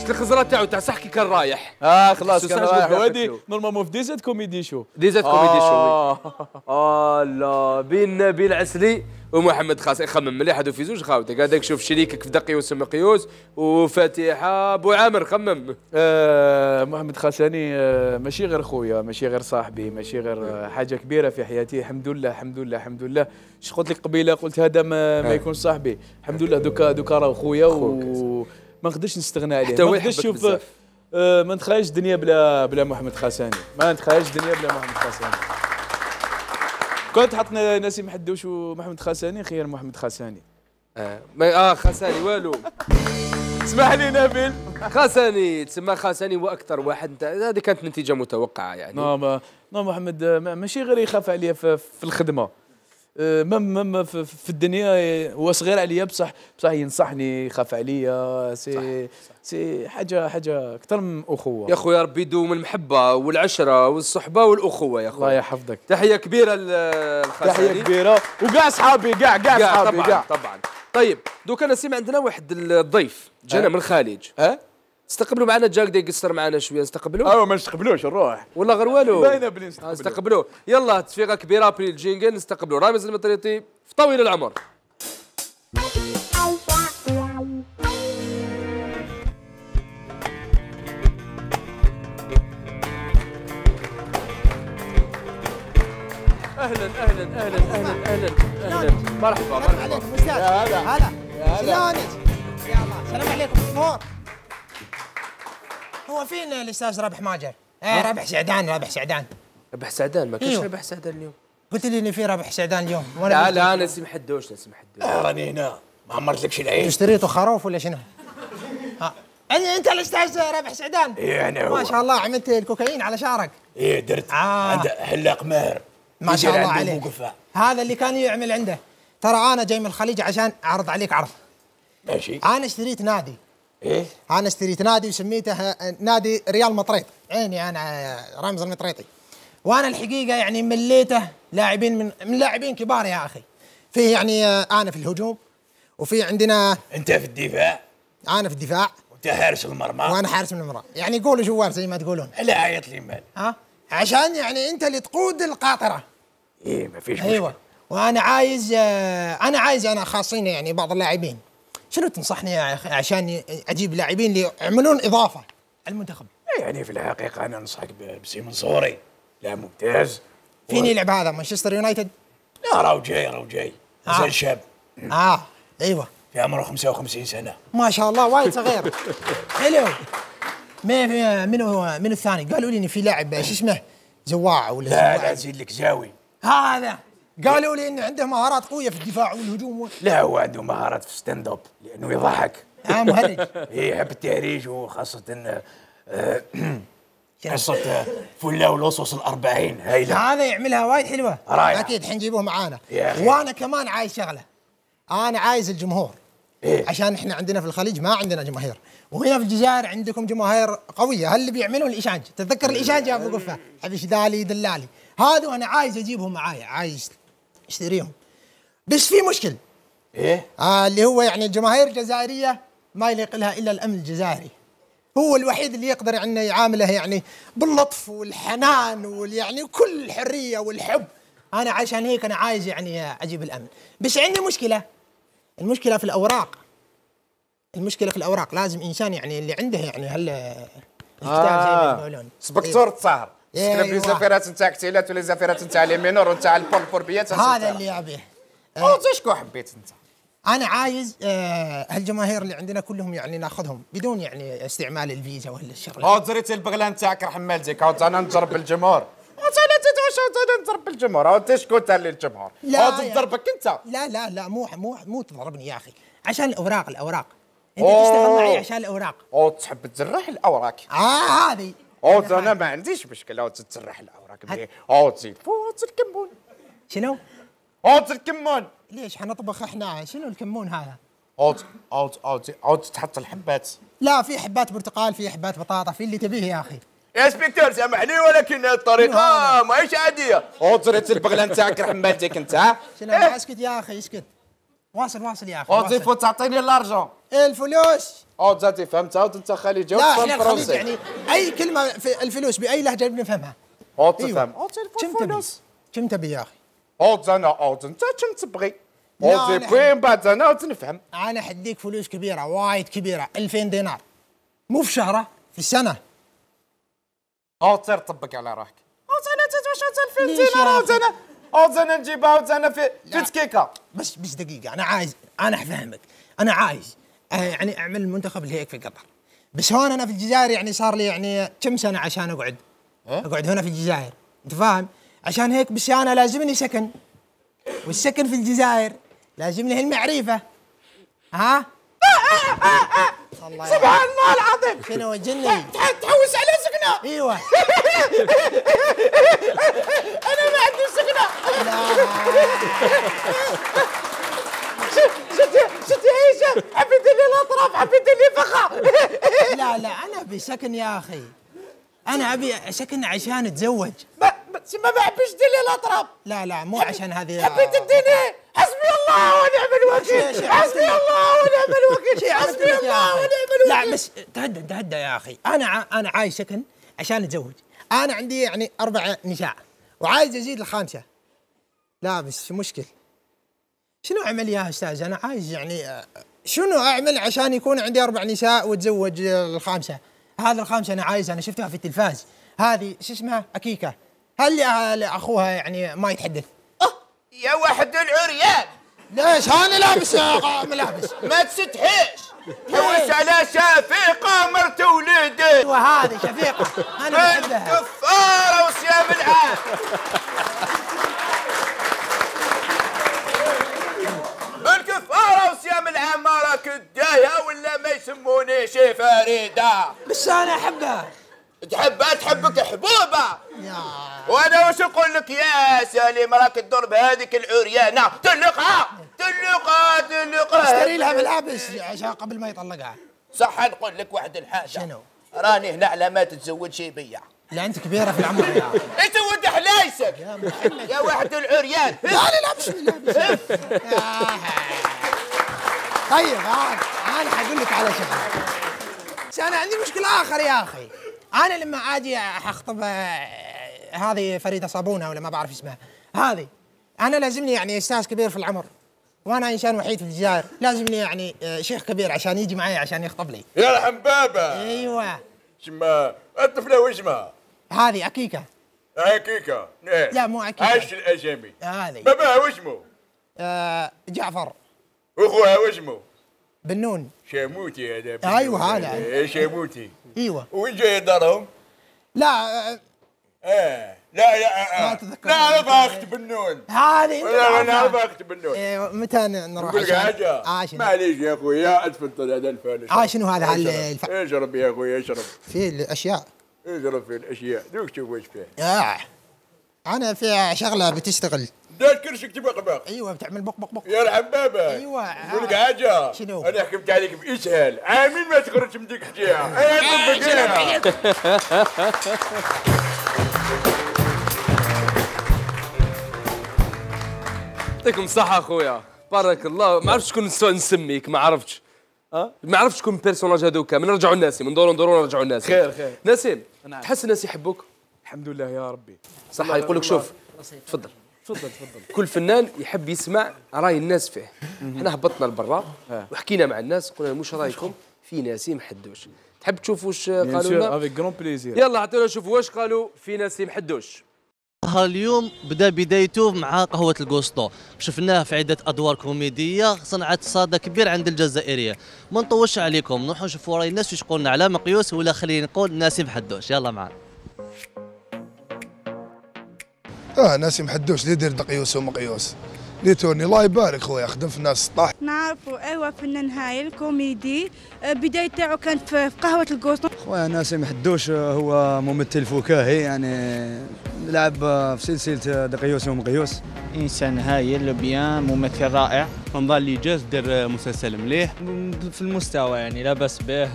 شت الخزره تاعو تاع صحكي كان رايح اه خلاص كان رايح وادي نورمالمون في ديزات كوميدي شو ديزات كوميدي شو آه. اه لا بين نبيل عسلي ومحمد خاص يخمم مليح هادو في زوج خاوتك هذاك شوف شريكك في دقيوس ومقيوس وفاتحه ابو عامر خمم آه محمد خاساني يعني، آه ماشي غير خويا ماشي غير صاحبي ماشي غير آه، حاجه كبيره في حياتي الحمد لله الحمد لله الحمد لله اش قلت لك قبيله قلت هذا ما, ما آه. يكونش صاحبي الحمد لله دوكا دوكا راهو خويا وما نقدرش نستغنى عليه حتى ما نقدرش نشوف آه، ما نتخيلش الدنيا بلا بلا محمد خاساني يعني. ما نتخيلش الدنيا بلا محمد خاساني يعني. كنت حط نسيم حدوش ومحمد خساني خير محمد خساني اه, آه خساني والو اسمح لي نبيل خساني تسمى خساني واكثر واحد انت هذه كانت نتيجه متوقعه يعني نعم نعم محمد ماشي غير يخاف عليا في الخدمه آه، مم مم في الدنيا آه، هو صغير عليا بصح بصح ينصحني يخاف عليا سي سي حاجه حاجه اكثر من اخوه يا خويا ربي يدوم المحبه والعشره والصحبه والاخوه يا خويا الله يحفظك تحيه كبيره الخساري تحيه كبيره وكاع صحابي كاع كاع صحابي كاع طبعا طبعا طيب دوك انا سيما عندنا واحد الضيف جانا أه؟ من الخليج أه؟ استقبلوا معنا جاك دي قصر معنا شويه استقبلوه ايوا ما نستقبلوش نروح والله غير والو باينه بلي نستقبلوه يلا تفيقه كبيره بري الجينجل نستقبلوا رامز المطريطي في طويل العمر اهلا اهلا اهلا اهلا اهلا اهلا مرحبا مرحبا هلا هلا شلونك؟ يلا سلام عليكم الجمهور هو فين الاستاذ رابح ماجر؟ ايه آه. رابح سعدان رابح سعدان رابح سعدان ما كانش إيوه. رابح سعدان اليوم قلت لي ان في رابح سعدان اليوم وانا لا لا اسم حدوش اسم حدوش آه، راني هنا ما عمرت شي العين اشتريته خروف ولا شنو؟ آه. انت الاستاذ رابح سعدان ايه انا يعني هو ما شاء الله عملت الكوكايين على شعرك ايه درت آه. عند حلاق ماهر ما شاء الله عليك موقفة. هذا اللي كان يعمل عنده ترى انا جاي من الخليج عشان اعرض عليك عرض ماشي انا اشتريت نادي ايه انا اشتريت نادي وسميته آه، نادي ريال مطريط عيني انا آه، رامز المطريطي وانا الحقيقه يعني مليته لاعبين من من لاعبين كبار يا اخي في يعني آه، انا في الهجوم وفي عندنا انت في الدفاع انا في الدفاع وانت حارس المرمى وانا حارس المرمى يعني قولوا جوار زي ما تقولون لا عيط لي مال ها عشان يعني انت اللي تقود القاطره ايه ما فيش أيوة. مشكله ايوه وانا عايز انا عايز انا خاصين يعني بعض اللاعبين شنو تنصحني عشان اجيب لاعبين اللي يعملون اضافه المنتخب؟ يعني في الحقيقه انا انصحك بسيمون صوري لا ممتاز فين يلعب هذا مانشستر يونايتد؟ لا راهو جاي راهو جاي آه. زين شاب اه ايوه في عمره 55 سنه ما شاء الله وايد صغير حلو منو منو الثاني؟ قالوا لي ان في لاعب شو اسمه زواع ولا لا لا زين زاوي هذا قالوا لي انه عنده مهارات قويه في الدفاع والهجوم لا هو عنده مهارات في ستاند اب لانه يضحك اه مهرج إيه، يحب التهريج وخاصه آه قصة فلة ولصوص الأربعين هايلة هذا يعملها وايد حلوة رايح أكيد الحين جيبوه معانا وأنا كمان عايز شغلة أنا عايز الجمهور إيه؟ عشان احنا عندنا في الخليج ما عندنا جماهير وهنا في الجزائر عندكم جماهير قويه هل اللي بيعملوا الاشاج تتذكر الاشاج يا ابو قفه حبيش دالي دلالي هذا انا عايز اجيبهم معايا عايز يشتريهم بس في مشكل ايه آه اللي هو يعني الجماهير الجزائريه ما يليق لها الا الامن الجزائري هو الوحيد اللي يقدر يعني يعامله يعني باللطف والحنان واليعني كل الحريه والحب انا عشان هيك انا عايز يعني اجيب الامن بس عندي مشكله المشكله في الاوراق المشكله في الاوراق لازم انسان يعني اللي عنده يعني هل الكتاب آه زي ما آه. يقولون سبكتور طيب. تصاهر تكلم إيه، لي أيوة. زفيرات نتاع كتيلات ولا زفيرات نتاع لي مينور ونتاع البولفوربيات هذا اللي ابيه او تشكو شكون حبيت انت انا عايز آه هالجماهير اللي عندنا كلهم يعني ناخذهم بدون يعني استعمال الفيزا ولا الشغل او دريت البغلان تاعك راح مالتك انا نضرب الجمهور انا نضرب الجمهور انت شكون تاع الجمهور لا تضربك انت لا لا لا مو مو مو تضربني يا اخي عشان الاوراق الاوراق انت تشتغل معي عشان الاوراق او تحب تزرح الاوراق اه هذه اوت انا ما عنديش مشكله اوت تسرح الاوراق إيه، اوت زيد فوت الكمون شنو؟ اوت الكمون ليش حنطبخ احنا شنو الكمون هذا؟ اوت اوت اوت اوت تحط الحبات لا في حبات برتقال في حبات بطاطا في اللي تبيه يا اخي يا سبيكتور سامحني ولكن الطريقه ماهيش عاديه ريت البغله نتاعك رحم مالتك انت ها شنو اسكت يا اخي اسكت واصل واصل يا اخي اوتريت تعطيني الارجون الفلوس او زاتي فهمتها وانت خلي جاوب لا احنا فرنسي يعني اي كلمه في الفلوس باي لهجه نفهمها او أيوه. تفهم اقعد الفلوس كم تبي يا اخي او انا او انت كم تبغي اقعد كوين بعد انا تنفهم انا حديك فلوس كبيره وايد كبيره 2000 دينار مو في شهره في السنه او تصير طبق على راحك اقعد انا 2000 دينار او انا او انا نجيبها او انا في في تكيكه بس بس دقيقه انا عايز انا افهمك انا عايز آه، يعني اعمل المنتخب اللي هيك في قطر بس هون انا في الجزائر يعني صار لي يعني كم سنه عشان اقعد اقعد هنا في الجزائر انت فاهم عشان هيك بس انا لازمني سكن والسكن في الجزائر لازمني هالمعرفه ها آه، آه، سبحان الله العظيم شنو وجني تحوس على سكنة ايوه انا ما عندي سكنة شتي شتي هشام حبيت لي الاطراف حبيت لي فخا لا لا انا ابي سكن يا اخي انا ابي سكن عشان اتزوج ما ما بحبش تديني الاطراف لا لا مو عشان هذه حبيت الدنيا حسبي الله ونعم الوكيل حسبي الله ونعم الوكيل حسبي الله ونعم الوكيل لا بس تهدى تهدى يا اخي انا انا عايش سكن عشان اتزوج انا عندي يعني اربع نساء وعايز ازيد الخامسه لا بس مشكل شنو اعمل يا استاذ انا عايز يعني شنو اعمل عشان يكون عندي اربع نساء واتزوج الخامسه هذا الخامسه انا عايزها انا شفتها في التلفاز هذه شو اسمها اكيكه هل اخوها يعني ما يتحدث أه يا واحد العريان ليش انا لابس ملابس ما تستحيش حوس على شفيقة مرت ولدك وهذه شفيقة أنا بحبها كفارة وصيام العام العمارة راك دايها ولا ما يسمونيش فريده بس انا احبها تحبها تحبك حبوبه وانا واش نقول لك يا سليم راك تدور بهذيك العريانه تلقها تلقها تلقها اشتري لها بالعبس عشان قبل ما يطلقها صح نقول لك واحد الحاجه شنو؟ راني هنا على ما شي بيا لا انت كبيره في العمر يا انت ولد حلايسك يا واحد العريان لا لا بسم الله طيب آه. انا حقول لك على شغله انا عندي مشكله اخر يا اخي انا لما اجي اخطب آه، هذه فريده صابونه ولا ما بعرف اسمها هذه انا لازمني يعني استاذ كبير في العمر وانا انسان وحيد في الجزائر لازمني يعني آه، شيخ كبير عشان يجي معي عشان يخطب لي يا الحبابه ايوه شما الطفله واسمها هذه عكيكه عكيكه إيه. لا مو عكيكه ايش الاجامي هذه بابا واسمه آه جعفر وخوها واسمه بنون شاموتي هذا ايوه هذا إيه، إيه، شاموتي ايوه وين جاي دارهم؟ لا ايه لا لا ما اتذكر لا انا اخت بنون هذه لا انا اخت بنون ايه متى نروح نقول حاجه معليش يا اخوي يا اتفضل هذا الفال اه شنو هذا إيه، الف... اشرب يا اخوي اشرب في الاشياء اشرب في الاشياء دوك شوف وش فيه آه. انا في شغله بتشتغل كل كرشك تبقى قباق ايوه بتعمل بق بق بق يا الحبابه ايوه يقول حاجه شنو انا حكمت عليك باسهال عامين ما تخرج من ديك الجهه يعطيكم الصحه اخويا بارك الله ما عرفتش شكون نسميك ما عرفتش أه؟ ما عرفتش شكون بيرسوناج هذوك من نرجعوا الناس من دورو دورو نرجعوا الناس خير خير نسيم نعم. تحس الناس يحبوك الحمد لله يا ربي صح يقول لك شوف تفضل تفضل تفضل كل فنان يحب يسمع راي الناس فيه احنا هبطنا لبرا اه. وحكينا مع الناس قلنا لهم واش رايكم في ناسيم حدوش تحب تشوف واش قالوا لنا افيك كرون بليزير يلا عطونا نشوفوا واش قالوا في ناسيم حدوش اليوم بدا بدايته مع قهوه الكوستو شفناه في عده ادوار كوميديه صنعت صدى كبير عند الجزائريه ما نطولش عليكم نروحوا نشوفوا راي الناس واش قلنا على مقيوس ولا خلينا نقول ناسي محدوش يلا معنا اه ناس محدوش اللي يدير دقيوس ومقيوس لي توني الله يبارك خويا خدم في الناس طاح نعرفوا ايوا فنان هايل الكوميدي آه، البدايه تاعو كانت في قهوه القوطن خويا ناسي محدوش آه، هو ممثل فكاهي يعني لعب آه، في سلسله دقيوس ومقيوس انسان هايل بيان ممثل رائع نظن لي جاز دير مسلسل مليح في المستوى يعني لاباس به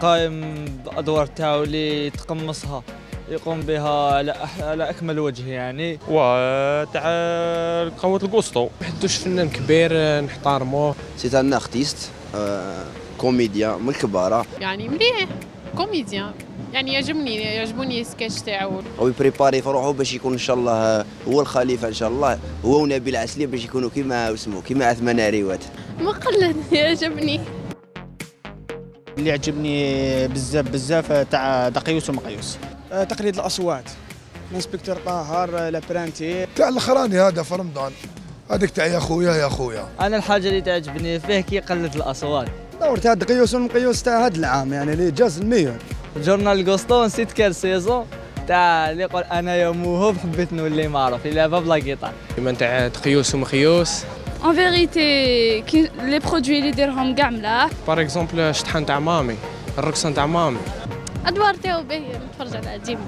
قائم بادوار تاعو اللي تقمصها يقوم بها على على اكمل وجه يعني وتاع قوه الكوستو حدوش فنان كبير نحترموه سي ان ارتيست آه، كوميديا من الكبارة يعني مليح كوميديان يعني يعجبني يعجبوني السكتش تاعو هو بريباري في روحه باش يكون ان شاء الله آه، هو الخليفه ان شاء الله هو ونبيل عسلي باش يكونوا كيما اسمه كيما عثمان عريوات مقلد يعجبني اللي عجبني بزاف بزاف آه، تاع دقيوس ومقيوس آه، تقليد الاصوات انسبكتور طاهر آه، لابرانتي تاع الاخراني هذا في رمضان هذاك تاع يا خويا يا خويا انا الحاجه اللي تعجبني فيه كي يقلد الاصوات دورت هاد قيوس والمقيوس تاع هذا العام يعني اللي جاز الميون جورنال غوستو نسيت كار سيزون تاع اللي يقول انا يا موهوب حبيت نولي معروف يلعبها بلا جيتار كيما تاع دقيوس ومقيوس اون فيغيتي لي برودوي اللي يديرهم كاع ملاح باغ اكزومبل الشطحان تاع مامي الرقصه تاع مامي ادوار تاعو باهي نتفرج على ديما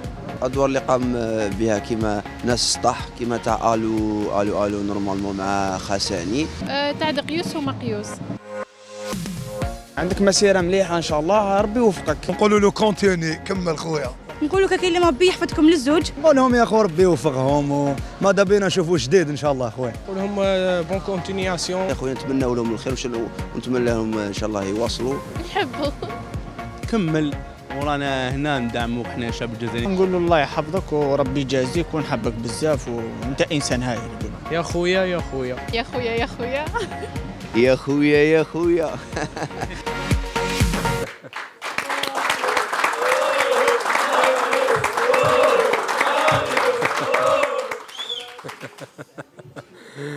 ادوار اللي قام بها كيما ناس سطح كيما تاع الو الو الو نورمالمون مع خساني تاع دقيوس ومقيوس عندك مسيره مليحه ان شاء الله ربي يوفقك نقولوا له كونتيني يعني، كمل خويا نقولوا لك كاين اللي ربي يحفظكم للزوج قولهم لهم يا خو ربي يوفقهم وماذا بينا نشوفوا جديد ان شاء الله اخويا نقول لهم بون آه، كونتينياسيون يا خويا نتمنى لهم الخير ونتمنى لهم ان شاء الله يواصلوا نحبوا كمل ورانا هنا ندعموك حنا شعب الجزائري نقول له الله يحفظك وربي يجازيك ونحبك بزاف وانت انسان هايل يا خويا يا خويا يا خويا يا خويا يا خويا يا خويا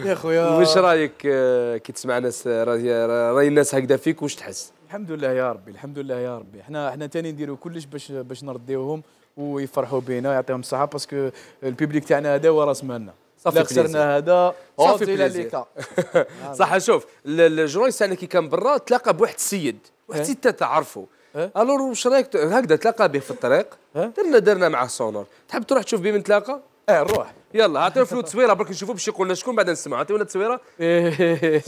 يا خويا واش رايك آه، كي تسمع ناس راي الناس هكذا فيك واش تحس الحمد لله يا ربي الحمد لله يا ربي احنا احنا تاني نديرو كلش باش باش نرضيوهم ويفرحوا بينا ويعطيهم الصحه باسكو البيبليك تاعنا هذا هو راس مالنا صافي خسرنا هذا صافي ليك صح شوف الجورناليست تاعنا كي كان برا تلاقى بواحد السيد واحد إيه. السيد تعرفه إيه. الور واش رايك هكذا تلاقى به في الطريق إيه. درنا درنا معاه سونور تحب تروح تشوف به من تلاقى اه نروح يلا اعطيو له تصويره برك نشوفوا باش يقول لنا شكون بعد نسمع اعطيونا تصويره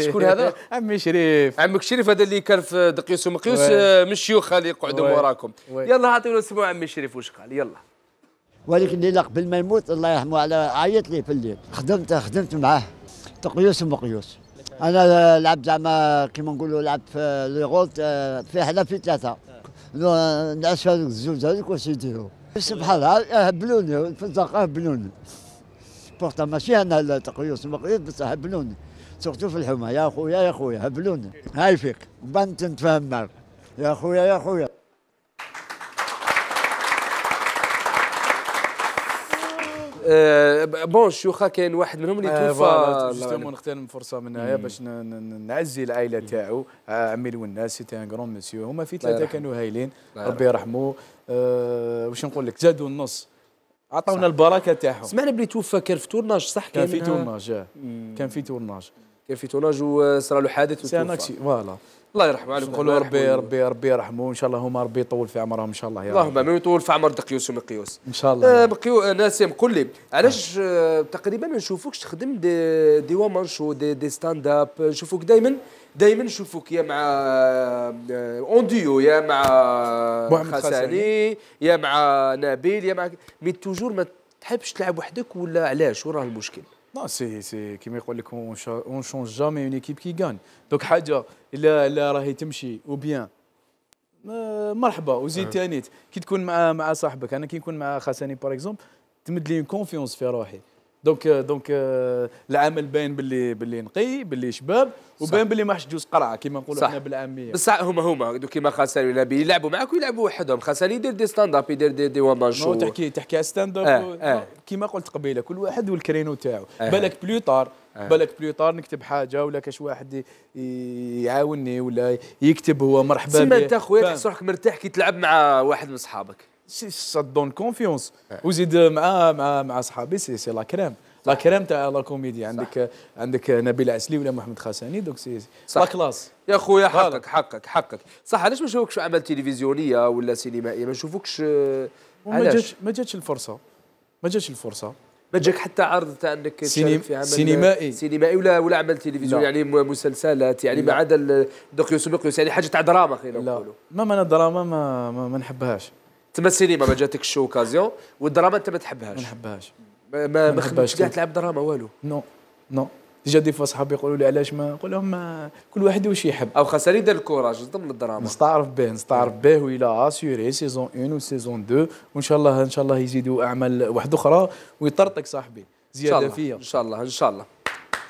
شكون هذا عمي شريف عمك شريف هذا اللي كان في دقيوس ومقيوس من الشيوخ آه، اللي يقعدوا وراكم يلا اعطيونا نسمعوا عمي شريف واش قال يلا وليك الليله قبل ما يموت الله يرحمه على عيط لي في الليل خدمت خدمت معاه تقيوس ومقيوس انا لعبت زعما كيما نقولوا لعبت في لي غولت آه، في حدا في ثلاثه نعس هذوك الزوج هذوك واش يديروا سبحان الله هبلوني في الزقه هبلوني السبورتا ماشي انا تقيوس مقيد بس هبلوني سورتو في الحومه يا خويا يا خويا هبلوني هاي فيك بنت نتفاهم معك يا خويا يا خويا أه، بون الشيوخه كاين واحد منهم اللي أه، توفى جوستومون نغتنم الفرصه من هنايا باش نعزي العائله تاعو عمي الوناس تي ان كرون مسيو هما في ثلاثه كانوا هايلين ربي يرحمه أه، واش نقول لك زادوا النص عطاونا البركه تاعهم سمعنا بلي توفى كان في تورناج صح إيه. كان في تورناج كان في تورناج كان في تورناج وصرا له حادث وتوفى سي فوالا الله يرحمه عليكم قولوا ربي ربي ربي يرحمه وان شاء الله هما ربي يطول في عمرهم ان شاء الله يا اللهم امين ويطول في عمر دقيوس ومقيوس ان شاء الله آه بقيو آه قول لي علاش آه تقريبا نشوفوكش تخدم دي دي ومانشو دي, دي ستاند اب نشوفوك دائما دائما نشوفوك يا مع اونديو آه، يا مع آه، خساني يا مع نبيل يا مع مي توجور ما تحبش تلعب وحدك ولا علاش وراه المشكل Non, c'est comme qu'on ne change jamais une équipe qui gagne. Donc, Hadja, حاجه الا الا راهي ou bien. مرحبا وزيد تانيت كي تكون مع مع صاحبك انا كي نكون مع خساني باغ اكزومبل تمد لي كونفيونس في روحي دونك دونك euh, euh, العمل باين باللي باللي نقي باللي شباب وباين باللي ما حش جوز قرعه كيما نقولوا احنا بالعاميه بصح هما هما كيما خاسري ونبيل يلعبوا معاك ويلعبوا وحدهم خاسري يدير دي ستاند اب يدير دي دي وان مان شو تحكي تحكي ستاند اب آه، آه. كيما قلت قبيله كل واحد والكرينو تاعو آه بالك بلو طار آه. بالك بلوطار نكتب حاجه ولا كاش واحد يعاوني ولا يكتب هو مرحبا بك تسمى انت خويا تحس روحك مرتاح كي تلعب مع واحد من صحابك سا دون كونفيونس وزيد مع مع مع صحابي سي سي لا كريم لا كريم تاع لا كوميدي عندك صح. عندك نبيل عسلي ولا محمد خاساني دوك سي لا كلاس يا خويا حقك حقك حقك صح علاش ما نشوفكش اعمال تلفزيونيه ولا سينمائيه يعني ما نشوفكش ما جاتش ما جاتش الفرصه ما جاتش الفرصه ما جاك حتى عرض تاع انك تشارك في عمل سينمائي سينمائي ولا ولا عمل تلفزيون يعني مسلسلات يعني ما عدا الدوكيوس يعني حاجه تاع دراما خلينا نقولوا لا ما انا الدراما ما, ما نحبهاش تما السينما ما جاتكش شو اوكازيون والدراما انت ما تحبهاش ما نحبهاش ما ما خدمتش كاع تلعب دراما والو نو نو ديجا دي فوا صحابي يقولوا لي علاش ما نقول لهم كل واحد واش يحب او خاصني دار الكوراج ضمن الدراما نستعرف به نستعرف به ويلا اسيوري سيزون 1 وسيزون 2 وان شاء الله ان شاء الله يزيدوا اعمال واحده اخرى ويطرطق صاحبي زياده فيا ان شاء الله ان شاء الله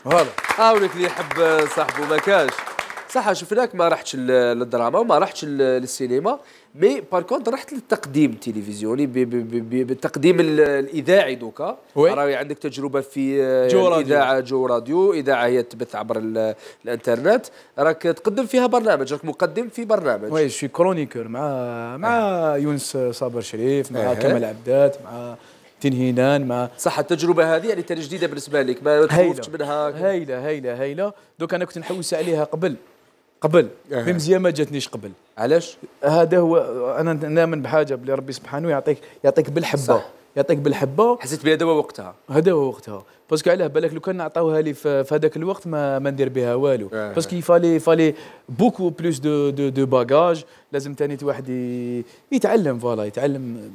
فوالا هاولك اللي يحب صاحبه ما كاش صح شفناك ما رحتش للدراما وما رحتش للسينما مي بار كونت رحت للتقديم التلفزيوني بالتقديم الاذاعي دوكا راهي عندك تجربه في جو اذاعه جو راديو اذاعه هي تبث عبر الانترنت راك تقدم فيها برنامج راك مقدم في برنامج وي شي كرونيكور مع مع أه. يونس صابر شريف مع أه. كمال عبدات مع تنهينان مع صح التجربه هذه يعني جديده بالنسبه لك ما تخوفتش منها هايله هايله هايله دوك انا كنت نحوس عليها قبل قبل أه. في ما جاتنيش قبل علاش هذا هو انا نامن بحاجه بلي ربي سبحانه يعطيك يعطيك بالحبه صح. يعطيك بالحبه حسيت هذا هو وقتها هذا هو وقتها باسكو علاه بالك لو كان عطاوها لي في هذاك الوقت ما, ما ندير بها والو آه. باسكو فالي فالي بوكو بلوس دو دو, دو باجاج لازم ثاني واحد يتعلم فوالا يتعلم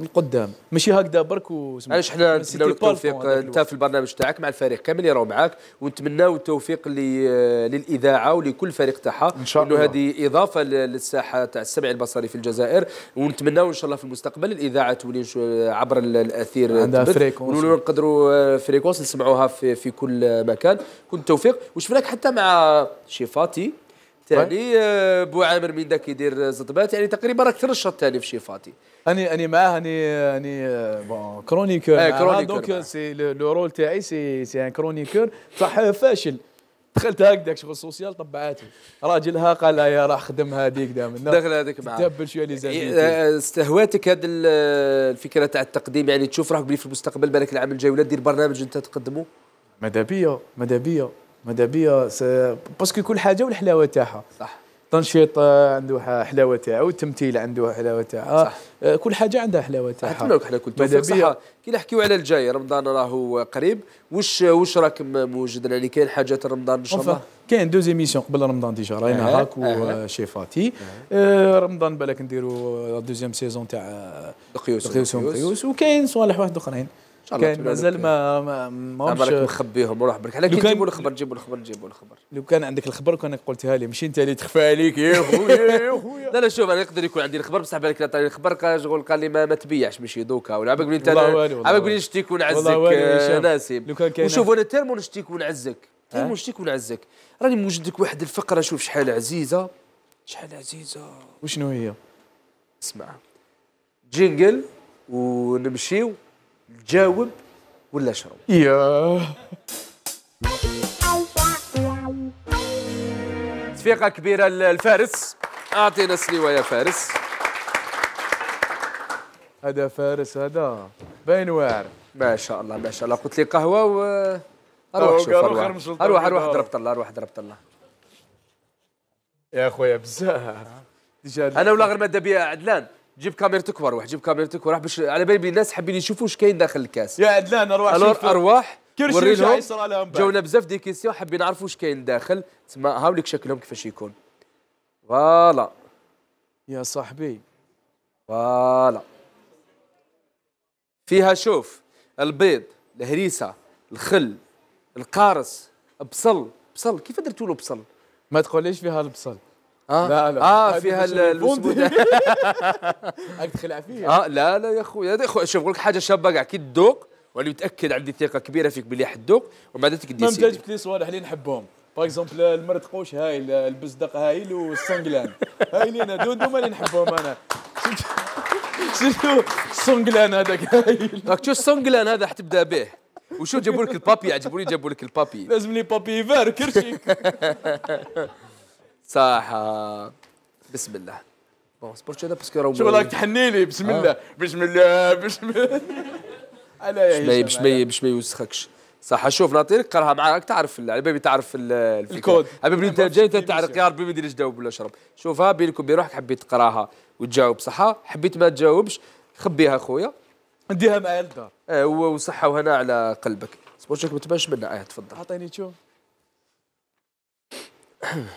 القدام ماشي هكذا برك علاش حنا نتمناو التوفيق انت في البرنامج تاعك مع الفريق كامل يراو معاك ونتمناو التوفيق للاذاعه ولكل فريق تاعها ان شاء الله هذه اضافه للساحه تاع السمع البصري في الجزائر ونتمناو ان شاء الله في المستقبل الاذاعه تولي عبر الاثير عندها فريكونس نقدروا فريكونس نسمعوها في, في كل مكان كل توفيق وشفناك حتى مع شيفاتي التالي طيب. آه، بو عامر ميدا كيدير زطبات يعني تقريبا راك الشوط التالي في شيفاتي اني اني معاه اني اني بون كرونيكور كرونيكور دونك سي لو رول تاعي سي سي ان كرونيكور صح آه، فاشل دخلت هكذاك شغل سوسيال طبعاته راجلها قال يا راح خدم هذيك دام نعم. دخل هذيك معاه تبل شويه لي استهواتك هذه الفكره تاع التقديم يعني تشوف روحك بلي في المستقبل بالك العام الجاي ولا دير برنامج انت تقدمه ماذا بيا ماذا بيا ماذا بيا باسكو كل حاجه والحلاوه تاعها صح تنشيط آه، عنده حلاوه تاعو التمثيل عنده حلاوه تاعو آه، آه، كل حاجه عندها حلاوه تاعها نتمنى لك كل ماذا بيا كي نحكيو على الجاي رمضان راهو قريب واش واش راك موجد يعني كاين حاجات رمضان ان شاء الله كاين دوز ايميسيون قبل رمضان ديجا راينا أه هاك أه وشيفاتي أه رمضان بالك نديرو دوزيام سيزون تاع قيوس قيوس وكاين صوالح واحد اخرين كان مازال ما ما ماهوش بالك مخبيهم روح برك على كي جيبوا الخبر جيبوا الخبر جيبوا الخبر لو كان عندك الخبر كان قلتها لي ماشي انت اللي تخفى عليك يا خويا يا خويا لا لا شوف انا يقدر يكون عندي الخبر بصح بالك طاري الخبر شغل قال لي ما, ما تبيعش ماشي دوكا ولا عبالك لي انت عبالك لي شتي آه، يكون عزك ناسب وشوف انا تيرمون شتي يكون عزك تيرمون شتي يكون عزك راني موجد لك واحد الفقره شوف شحال عزيزه شحال عزيزه وشنو هي؟ اسمع جينجل ونمشيو جاوب ولا شرب ياه تفيقة كبيرة للفارس أعطينا سليوة يا فارس هذا فارس هذا باين واعر ما شاء الله ما شاء الله قلت لي قهوة و أروح شوف أروح أروح أروح ضربت الله أروح ضربت الله يا خويا بزاف أنا ولا غير مادة بيا عدلان جيب كاميرتك واروح جيب كاميرتك واروح باش على بالي الناس حابين يشوفوا واش كاين داخل الكاس يا عدنان اروح شوف ارواح كرشي لهم جاونا بزاف دي كيسيون حابين نعرفوا واش كاين داخل تما هاوليك شكلهم كيفاش يكون فوالا يا صاحبي فوالا فيها شوف البيض الهريسه الخل القارص بصل بصل كيف درتوا له بصل ما تقوليش فيها البصل اه لا لا اه فيها الاسود ادخل فيها اه لا لا يا اخوي شوف لك حاجه شابه كاع كي تذوق وانا متاكد عندي ثقه كبيره فيك باللي حدوق ومن بعد تقدر ما جبت لي صوالح اللي نحبهم باغ اكزومبل المرتقوش هايل البزدق هايل والسنقلان هايلين دون دوما اللي نحبهم انا شنو السنقلان هذاك هايل راك شو السنقلان هذا حتبدا به وشو جابوا لك البابي عجبوني جابوا لك البابي لازم لي بابي فار كرشيك صح بسم الله بون سبورت كذا باسكو راهو شوف راك تحني لي بسم آه. الله بسم الله بسم الله انا يا بسم باش بسم باش ما يوسخكش صح شوف نعطيك قراها معاك تعرف البيبي تعرف الكود حبيبي انت جاي انت تعرف يا ربي ما نديرش جاوب ولا شرب شوفها بينك وبين روحك حبيت تقراها وتجاوب صح حبيت ما تجاوبش خبيها خويا نديها معايا للدار اه وصحه وهنا على قلبك سبورتشك ما تبانش منها اه تفضل اعطيني تشوف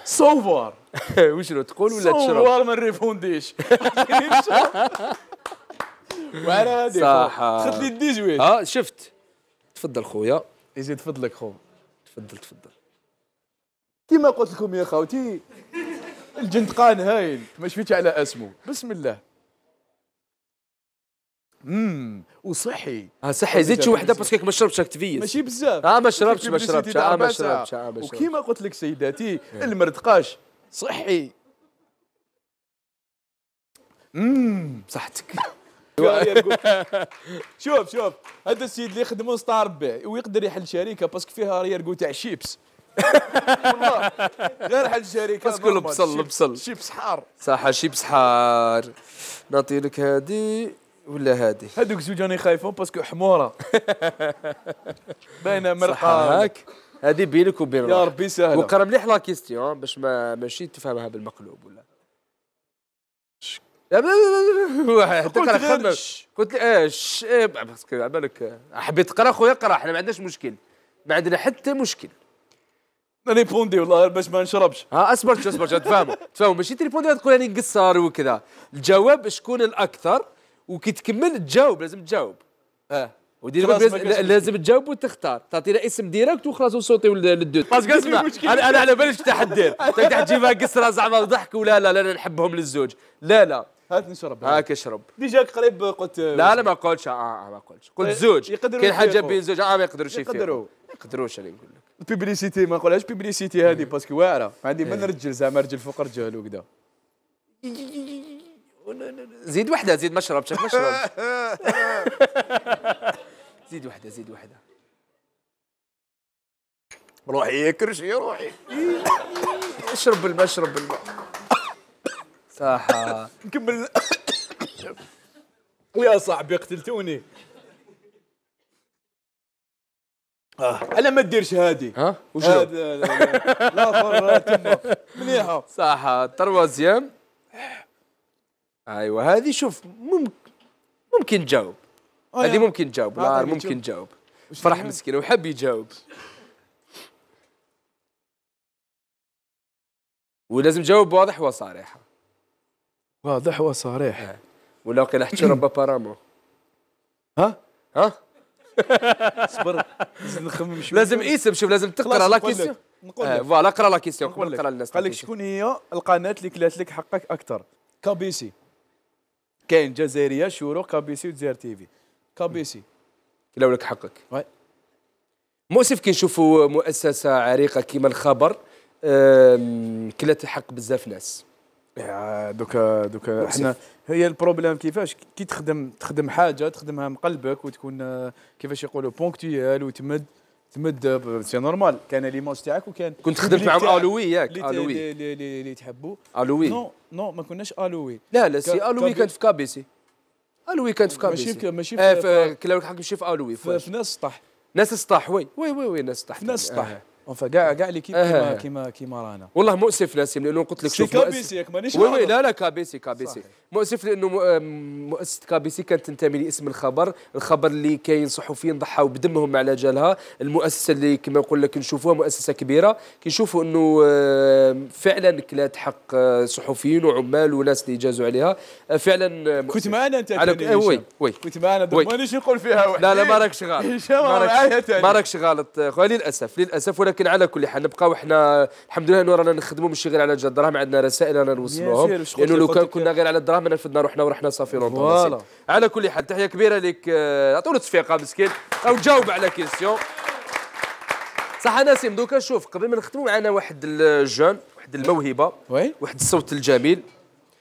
صور وشنو تقول ولا تشرب صور ما نريفونديش وانا هادي صح خذ لي الديجويت اه شفت تفضل خويا يزيد فضلك خو تفضل تفضل كيما قلت لكم يا خاوتي الجندقان هايل ما شفيتش على اسمه بسم الله امم وصحي اه صحي زيد شي وحده باسكو ما شربتش راك تفيز ماشي بزاف اه ما شربتش ما شربتش اه ما شربتش اه ما شربتش وكيما قلت لك سيداتي المردقاش صحي امم بصحتك شوف شوف هذا السيد اللي يخدمه ستار بي ويقدر يحل شركه باسكو فيها رياركو تاع شيبس والله غير حل شركه باسكو البصل البصل شيبس حار صح شيبس حار نعطي لك هذه ولا هادي هذوك زوج راني خايفهم باسكو حموره باينه مرقه هاك هذه بينك وبين يا ربي سهله وقرا مليح لا كيستيون باش ما ماشي تفهمها بالمقلوب ولا حتى كنخمم قلت لي اش إيه، إيه، باسكو على بالك حبيت تقرا خويا اقرا احنا ما عندناش مشكل ما عندنا حتى مشكل ريبوندي والله باش ما نشربش ها اصبر اصبر تفهموا تفهموا ماشي تريبوندي تقول راني قصار وكذا الجواب شكون الاكثر وكي تكمل تجاوب لازم تجاوب اه ودير لازم, تجاوب وتختار تعطينا اسم ديريكت وخلاص وصوتي للدوت باسكو انا انا على باليش تحدير تحت تجيبها قصره زعما ضحك ولا لا لا نحبهم للزوج لا لا هات نشرب هاك اشرب ديجا قريب قلت لا لا ما قلتش آه،, اه ما قلتش قلت إيه، زوج كاين حاجه بين زوج اه ما يقدروش يقدروا يقدروش انا نقول لك البيبليسيتي ما نقولهاش بيبليسيتي هذه إيه. باسكو واعره عندي من إيه. رجل زعما رجل فوق رجل وكذا زيد وحده زيد مشرب شوف مشرب زيد وحده زيد وحده روحي يا كرشي يا روحي اشرب المشرب الماء صح نكمل يا صاحبي قتلتوني آه. انا ما ديرش هادي ها وش لا, لا, مليحه صح تروازيام ايوه هذه شوف ممكن ممكن تجاوب آه، يعني هذه ممكن تجاوب لا ممكن تجاوب فرح مسكين وحب يجاوب ولازم تجاوب واضح وصريح واضح وصريح إيه. ولا قيل احكي ربا بارامو ها ها اصبر لازم نخمم شوي لازم اسم شوف لازم تقرا لا كيسيون إيه، فوالا اقرا لا كيسيون قبل نقرا للناس قال لك شكون هي القناه اللي كلات لك حقك اكثر كابيسي كاين جزائريه شورو كابيسي وجزائر تي في كابيسي لو لك حقك وي مؤسف كي نشوفوا مؤسسه عريقه كيما الخبر كلا تحق بزاف ناس دوكا دوكا احنا هي البروبليم كيفاش كي تخدم تخدم حاجه تخدمها من قلبك وتكون آه، كيفاش يقولوا بونكتويال وتمد تمد سي نورمال آه، كان ليمونج تاعك وكان كنت خدمت مع الوي ياك الوي اللي تحبوا الوي نو ما كناش الوي لا لا سي الوي كانت في كابيسي الوي كانت في كابيسي ماشي في ماشي آه، في كلاوي الحق ماشي في الوي في, ناس السطح ناس السطح وي وي وي, ناس السطح ناس السطح آه. فكاع كاع ليكيب كيما كيما كيما رانا والله مؤسف ناسم لانه قلت لك شوف كابيسي ياك مانيش وي وي لا لا كابيسي كابيسي مؤسف لانه مؤسسه كابيسي كانت تنتمي لاسم الخبر الخبر اللي كاين صحفيين ضحوا بدمهم على جالها المؤسسه اللي كما نقول لك نشوفوها مؤسسه كبيره كي نشوفوا انه فعلا كلات حق أه، صحفيين وعمال وناس اللي جازوا عليها أه، فعلا كنت معنا انت على وي وي كنت معنا مانيش نقول فيها واحد لا لا ما راكش غلط ما راكش غلط للاسف للاسف ولكن ولكن على كل حال نبقاو احنا الحمد لله انه رانا نخدموا ماشي غير على الدراهم عندنا رسائل رانا نوصلوهم لانه لو كان كنا غير على الدراهم انا فدنا روحنا ورحنا صافي لونطون على كل حال تحيه كبيره لك آه، عطونا التصفيقه مسكين او جاوب على كيسيون صح ناسم دوكا شوف قبل ما نختموا معنا واحد الجون واحد الموهبه واحد الصوت الجميل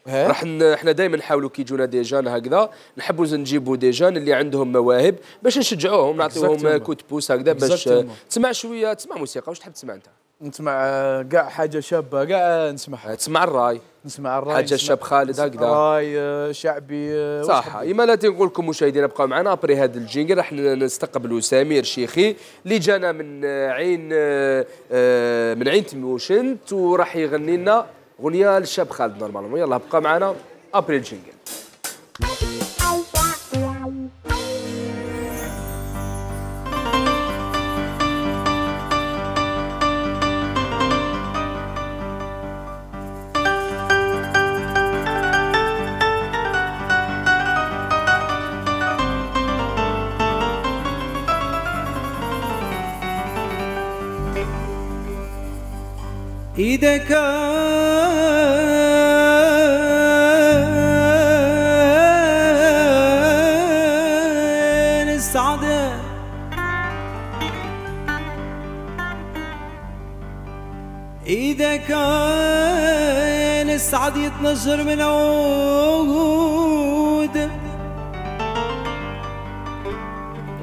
راح احنا دائما نحاولوا كي يجونا دي جان هكذا نحبوا نجيبوا دي جان اللي عندهم مواهب باش نشجعوهم نعطيوهم كوت بوس هكذا باش تسمع شويه تسمع موسيقى واش تحب تسمع انت؟ نسمع كاع آه، حاجه شابه كاع نسمعها آه، تسمع الراي نسمع الراي حاجه شاب خالد هكذا راي آه، شعبي صح اما لا تنقول لكم مشاهدينا بقاو معنا ابري هذا الجينجر راح نستقبلوا سمير شيخي اللي جانا من عين من عين تموشنت وراح يغني لنا غنيه للشاب خالد نورمالمون يلا بقى معنا ابري الجينجل إذا كان تنزر من عود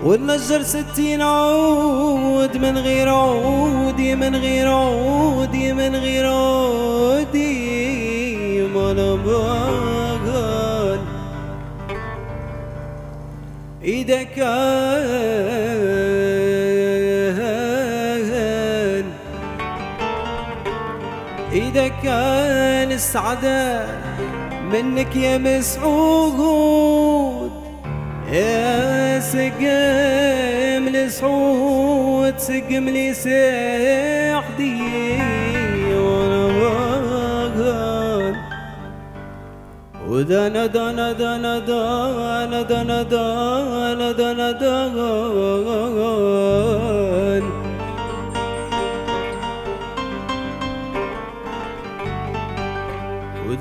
ونزر ستين عود من غير عودي من غير عودي من غير عودي ما انا إذا كان لك عن منك يا مسعود يا سقم لسعود سقم لي سحدي ودنا دنا دنا دنا دنا دنا دنا دنا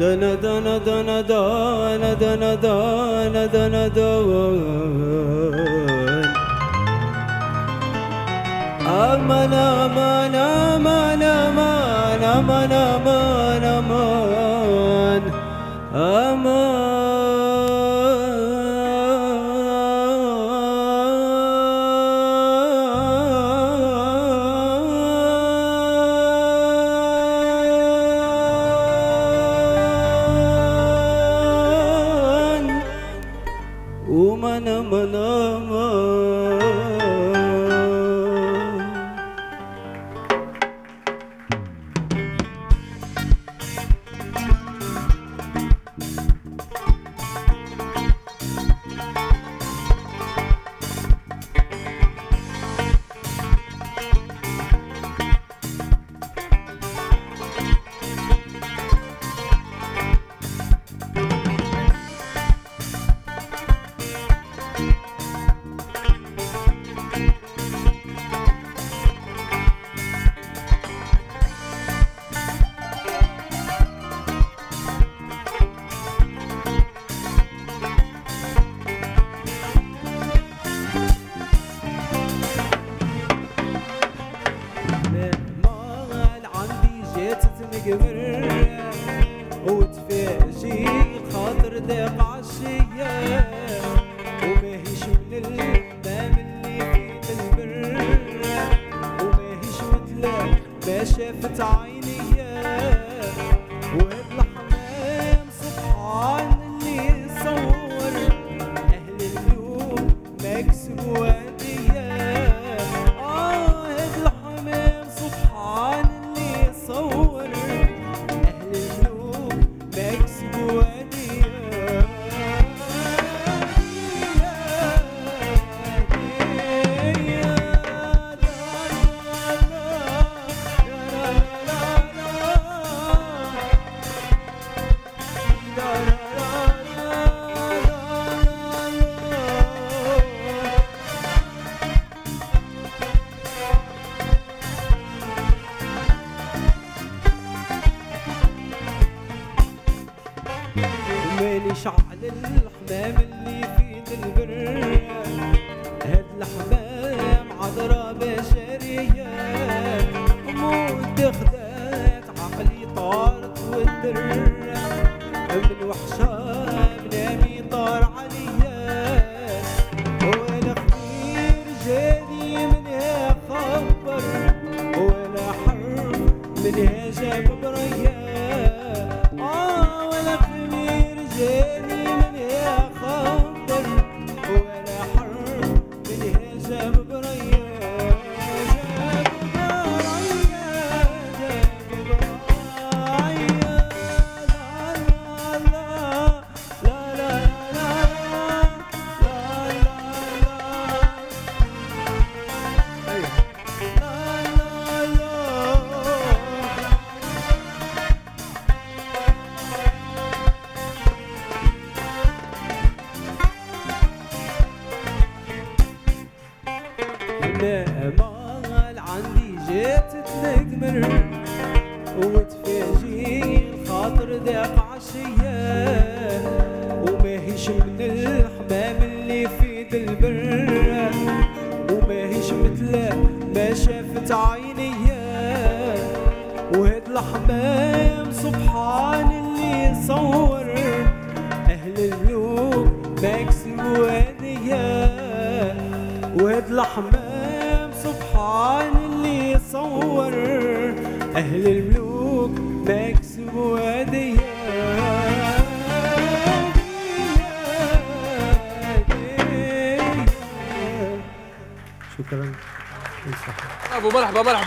dana dana dana dana dana dana dana dana aman aman aman aman aman aman aman aman Dilheze é? buraya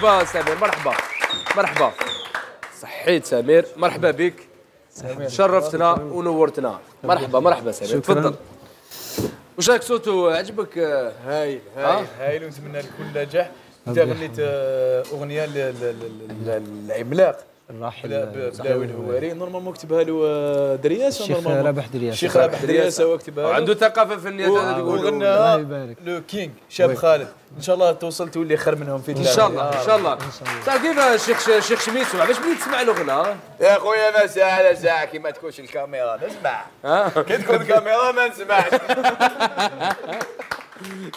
مرحبا سمير مرحبا مرحبا صحيت سمير مرحبا بك شرفتنا ونورتنا مرحبا مرحبا سمير تفضل واش راك صوتو عجبك هاي هاي هايل ونتمنى لكل نجاح انت غنيت آه، اغنيه للعملاق الراحل بلاوي الهواري نورمالمون كتبها له آه، درياس الشيخ رابح درياس الشيخ رابح درياس هو كتبها وعنده ثقافه في اللي وغناها لو كينغ شاب طيب. خالد ان شاء الله توصل تولي خير منهم في ان شاء الله ان شاء الله تاع كيف الشيخ الشيخ شميسو علاش بغيت تسمع له يا خويا ما ساعه ساعه كي ما تكونش الكاميرا نسمع كي تكون الكاميرا ما نسمعش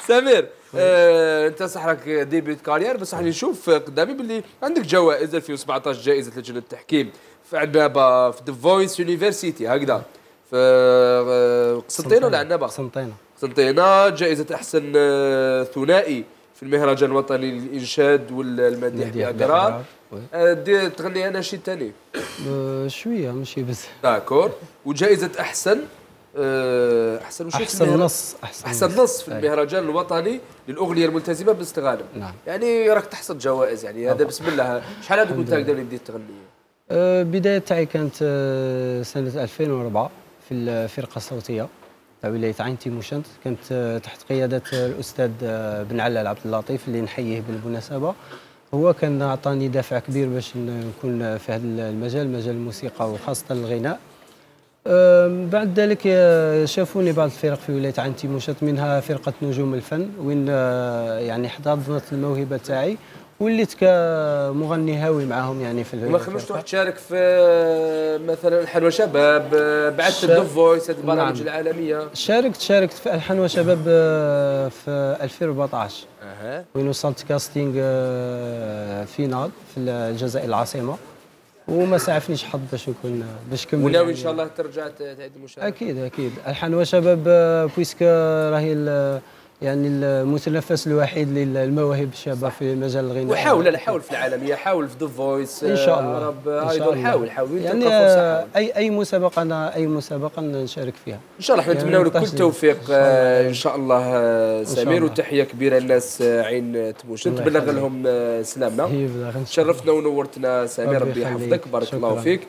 سمير آه، انت صح راك ديبيوت كارير بصح اللي نشوف قدامي باللي عندك جوائز 2017 جائزه لجنه التحكيم في عنابه في ذا فويس يونيفرسيتي هكذا في آه، قسنطينه ولا عنابه؟ قسنطينه قسنطينه جائزه احسن آه، ثنائي في المهرجان الوطني للانشاد والمديح باقرار آه، تغني أنا شي ثاني شويه ماشي بس داكور وجائزه احسن آه، احسن وشوف احسن نص احسن, أحسن نص في المهرجان الوطني للاغنيه الملتزمه باستغانم نعم. يعني راك تحصد جوائز يعني هذا بسم الله شحال هذا كنت هكذا اللي بديت تغني البدايه آه، تاعي كانت آه، سنه 2004 في الفرقه الصوتيه تاع ولايه عين تيموشنت كانت تحت قياده الاستاذ بن علال عبد اللطيف اللي نحييه بالمناسبه هو كان اعطاني دافع كبير باش نكون في هذا المجال مجال الموسيقى وخاصه الغناء بعد ذلك شافوني بعض الفرق في ولايه عين تيموشات منها فرقه نجوم الفن وين آه، يعني حضرت الموهبه تاعي وليت كمغني هاوي معاهم يعني في ما خرجت تروح تشارك في آه، مثلا الحلوى شباب بعثت الدو فويس هذه البرامج نعم. العالميه شاركت شاركت في الحلوى شباب آه، في 2014 اها وين وصلت كاستينغ فينال في الجزائر العاصمه وما سعفنيش حظ باش نكون باش كمل وناوي يعني. ان شاء الله ترجع تعيد المشاركه اكيد اكيد الحان وشباب آه، بويسك راهي يعني المتنفس الوحيد للمواهب الشابه في مجال الغناء وحاول لا حاول في العالميه حاول في ذا فويس ان شاء الله عرب آه، ايضا حاول حاول يعني اي اي مسابقه انا اي مسابقه نشارك فيها ان شاء الله يعني نتمنى لك كل التوفيق ان شاء الله آه، آه، سمير وتحيه كبيره للناس عين تبوش تبلغ لهم سلامنا شرفتنا ونورتنا سمير ربي يحفظك بارك الله فيك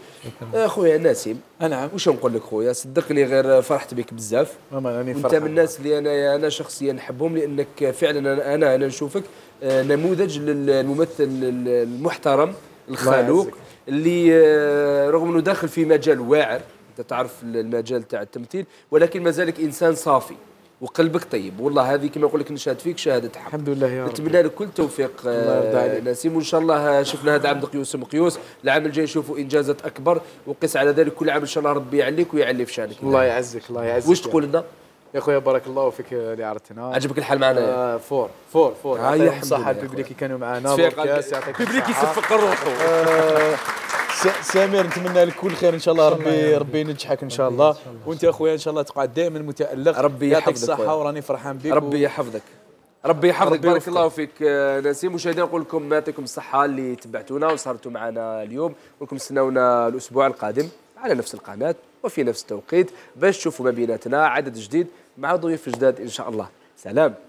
خويا ناسم نعم واش نقول لك خويا صدق لي غير فرحت بك بزاف آه، انت من الناس اللي انا انا شخصيا نحبهم لانك فعلا انا انا نشوفك آه، نموذج للممثل المحترم الخالوق اللي آه، رغم انه داخل في مجال واعر انت تعرف المجال تاع التمثيل ولكن مازالك انسان صافي وقلبك طيب والله هذه كما نقول لك نشهد فيك شهاده حق الحمد لله يا رب نتمنى لك كل توفيق آه، نسيم وان شاء الله شفنا هذا عبد القيوس مقيوس العام الجاي نشوفوا انجازات اكبر وقس على ذلك كل عام ان شاء الله ربي يعليك ويعلي في شانك الله يعزك الله يعزك واش تقول لنا؟ يا اخويا بارك الله فيك اللي عرفتنا عجبك الحال معنا آه فور فور فور هاي آه، الصحه كانوا معنا يعطيك الببليك يصفق روحه سامر نتمنى لك كل خير ان شاء الله ربي ربي ينجحك ان شاء الله وانت اخويا ان شاء الله تقعد دائما متالق ربي يعطيك الصحه وراني فرحان بك ربي يحفظك ربي يحفظك بارك الله فيك آه، نسيم مشاهدينا نقول لكم يعطيكم الصحه اللي تبعتونا وصارتوا معنا اليوم ولكم استناونا الاسبوع القادم على نفس القناه وفي نفس التوقيت باش تشوفوا ما بيناتنا عدد جديد مع ضيوف جداد ان شاء الله سلام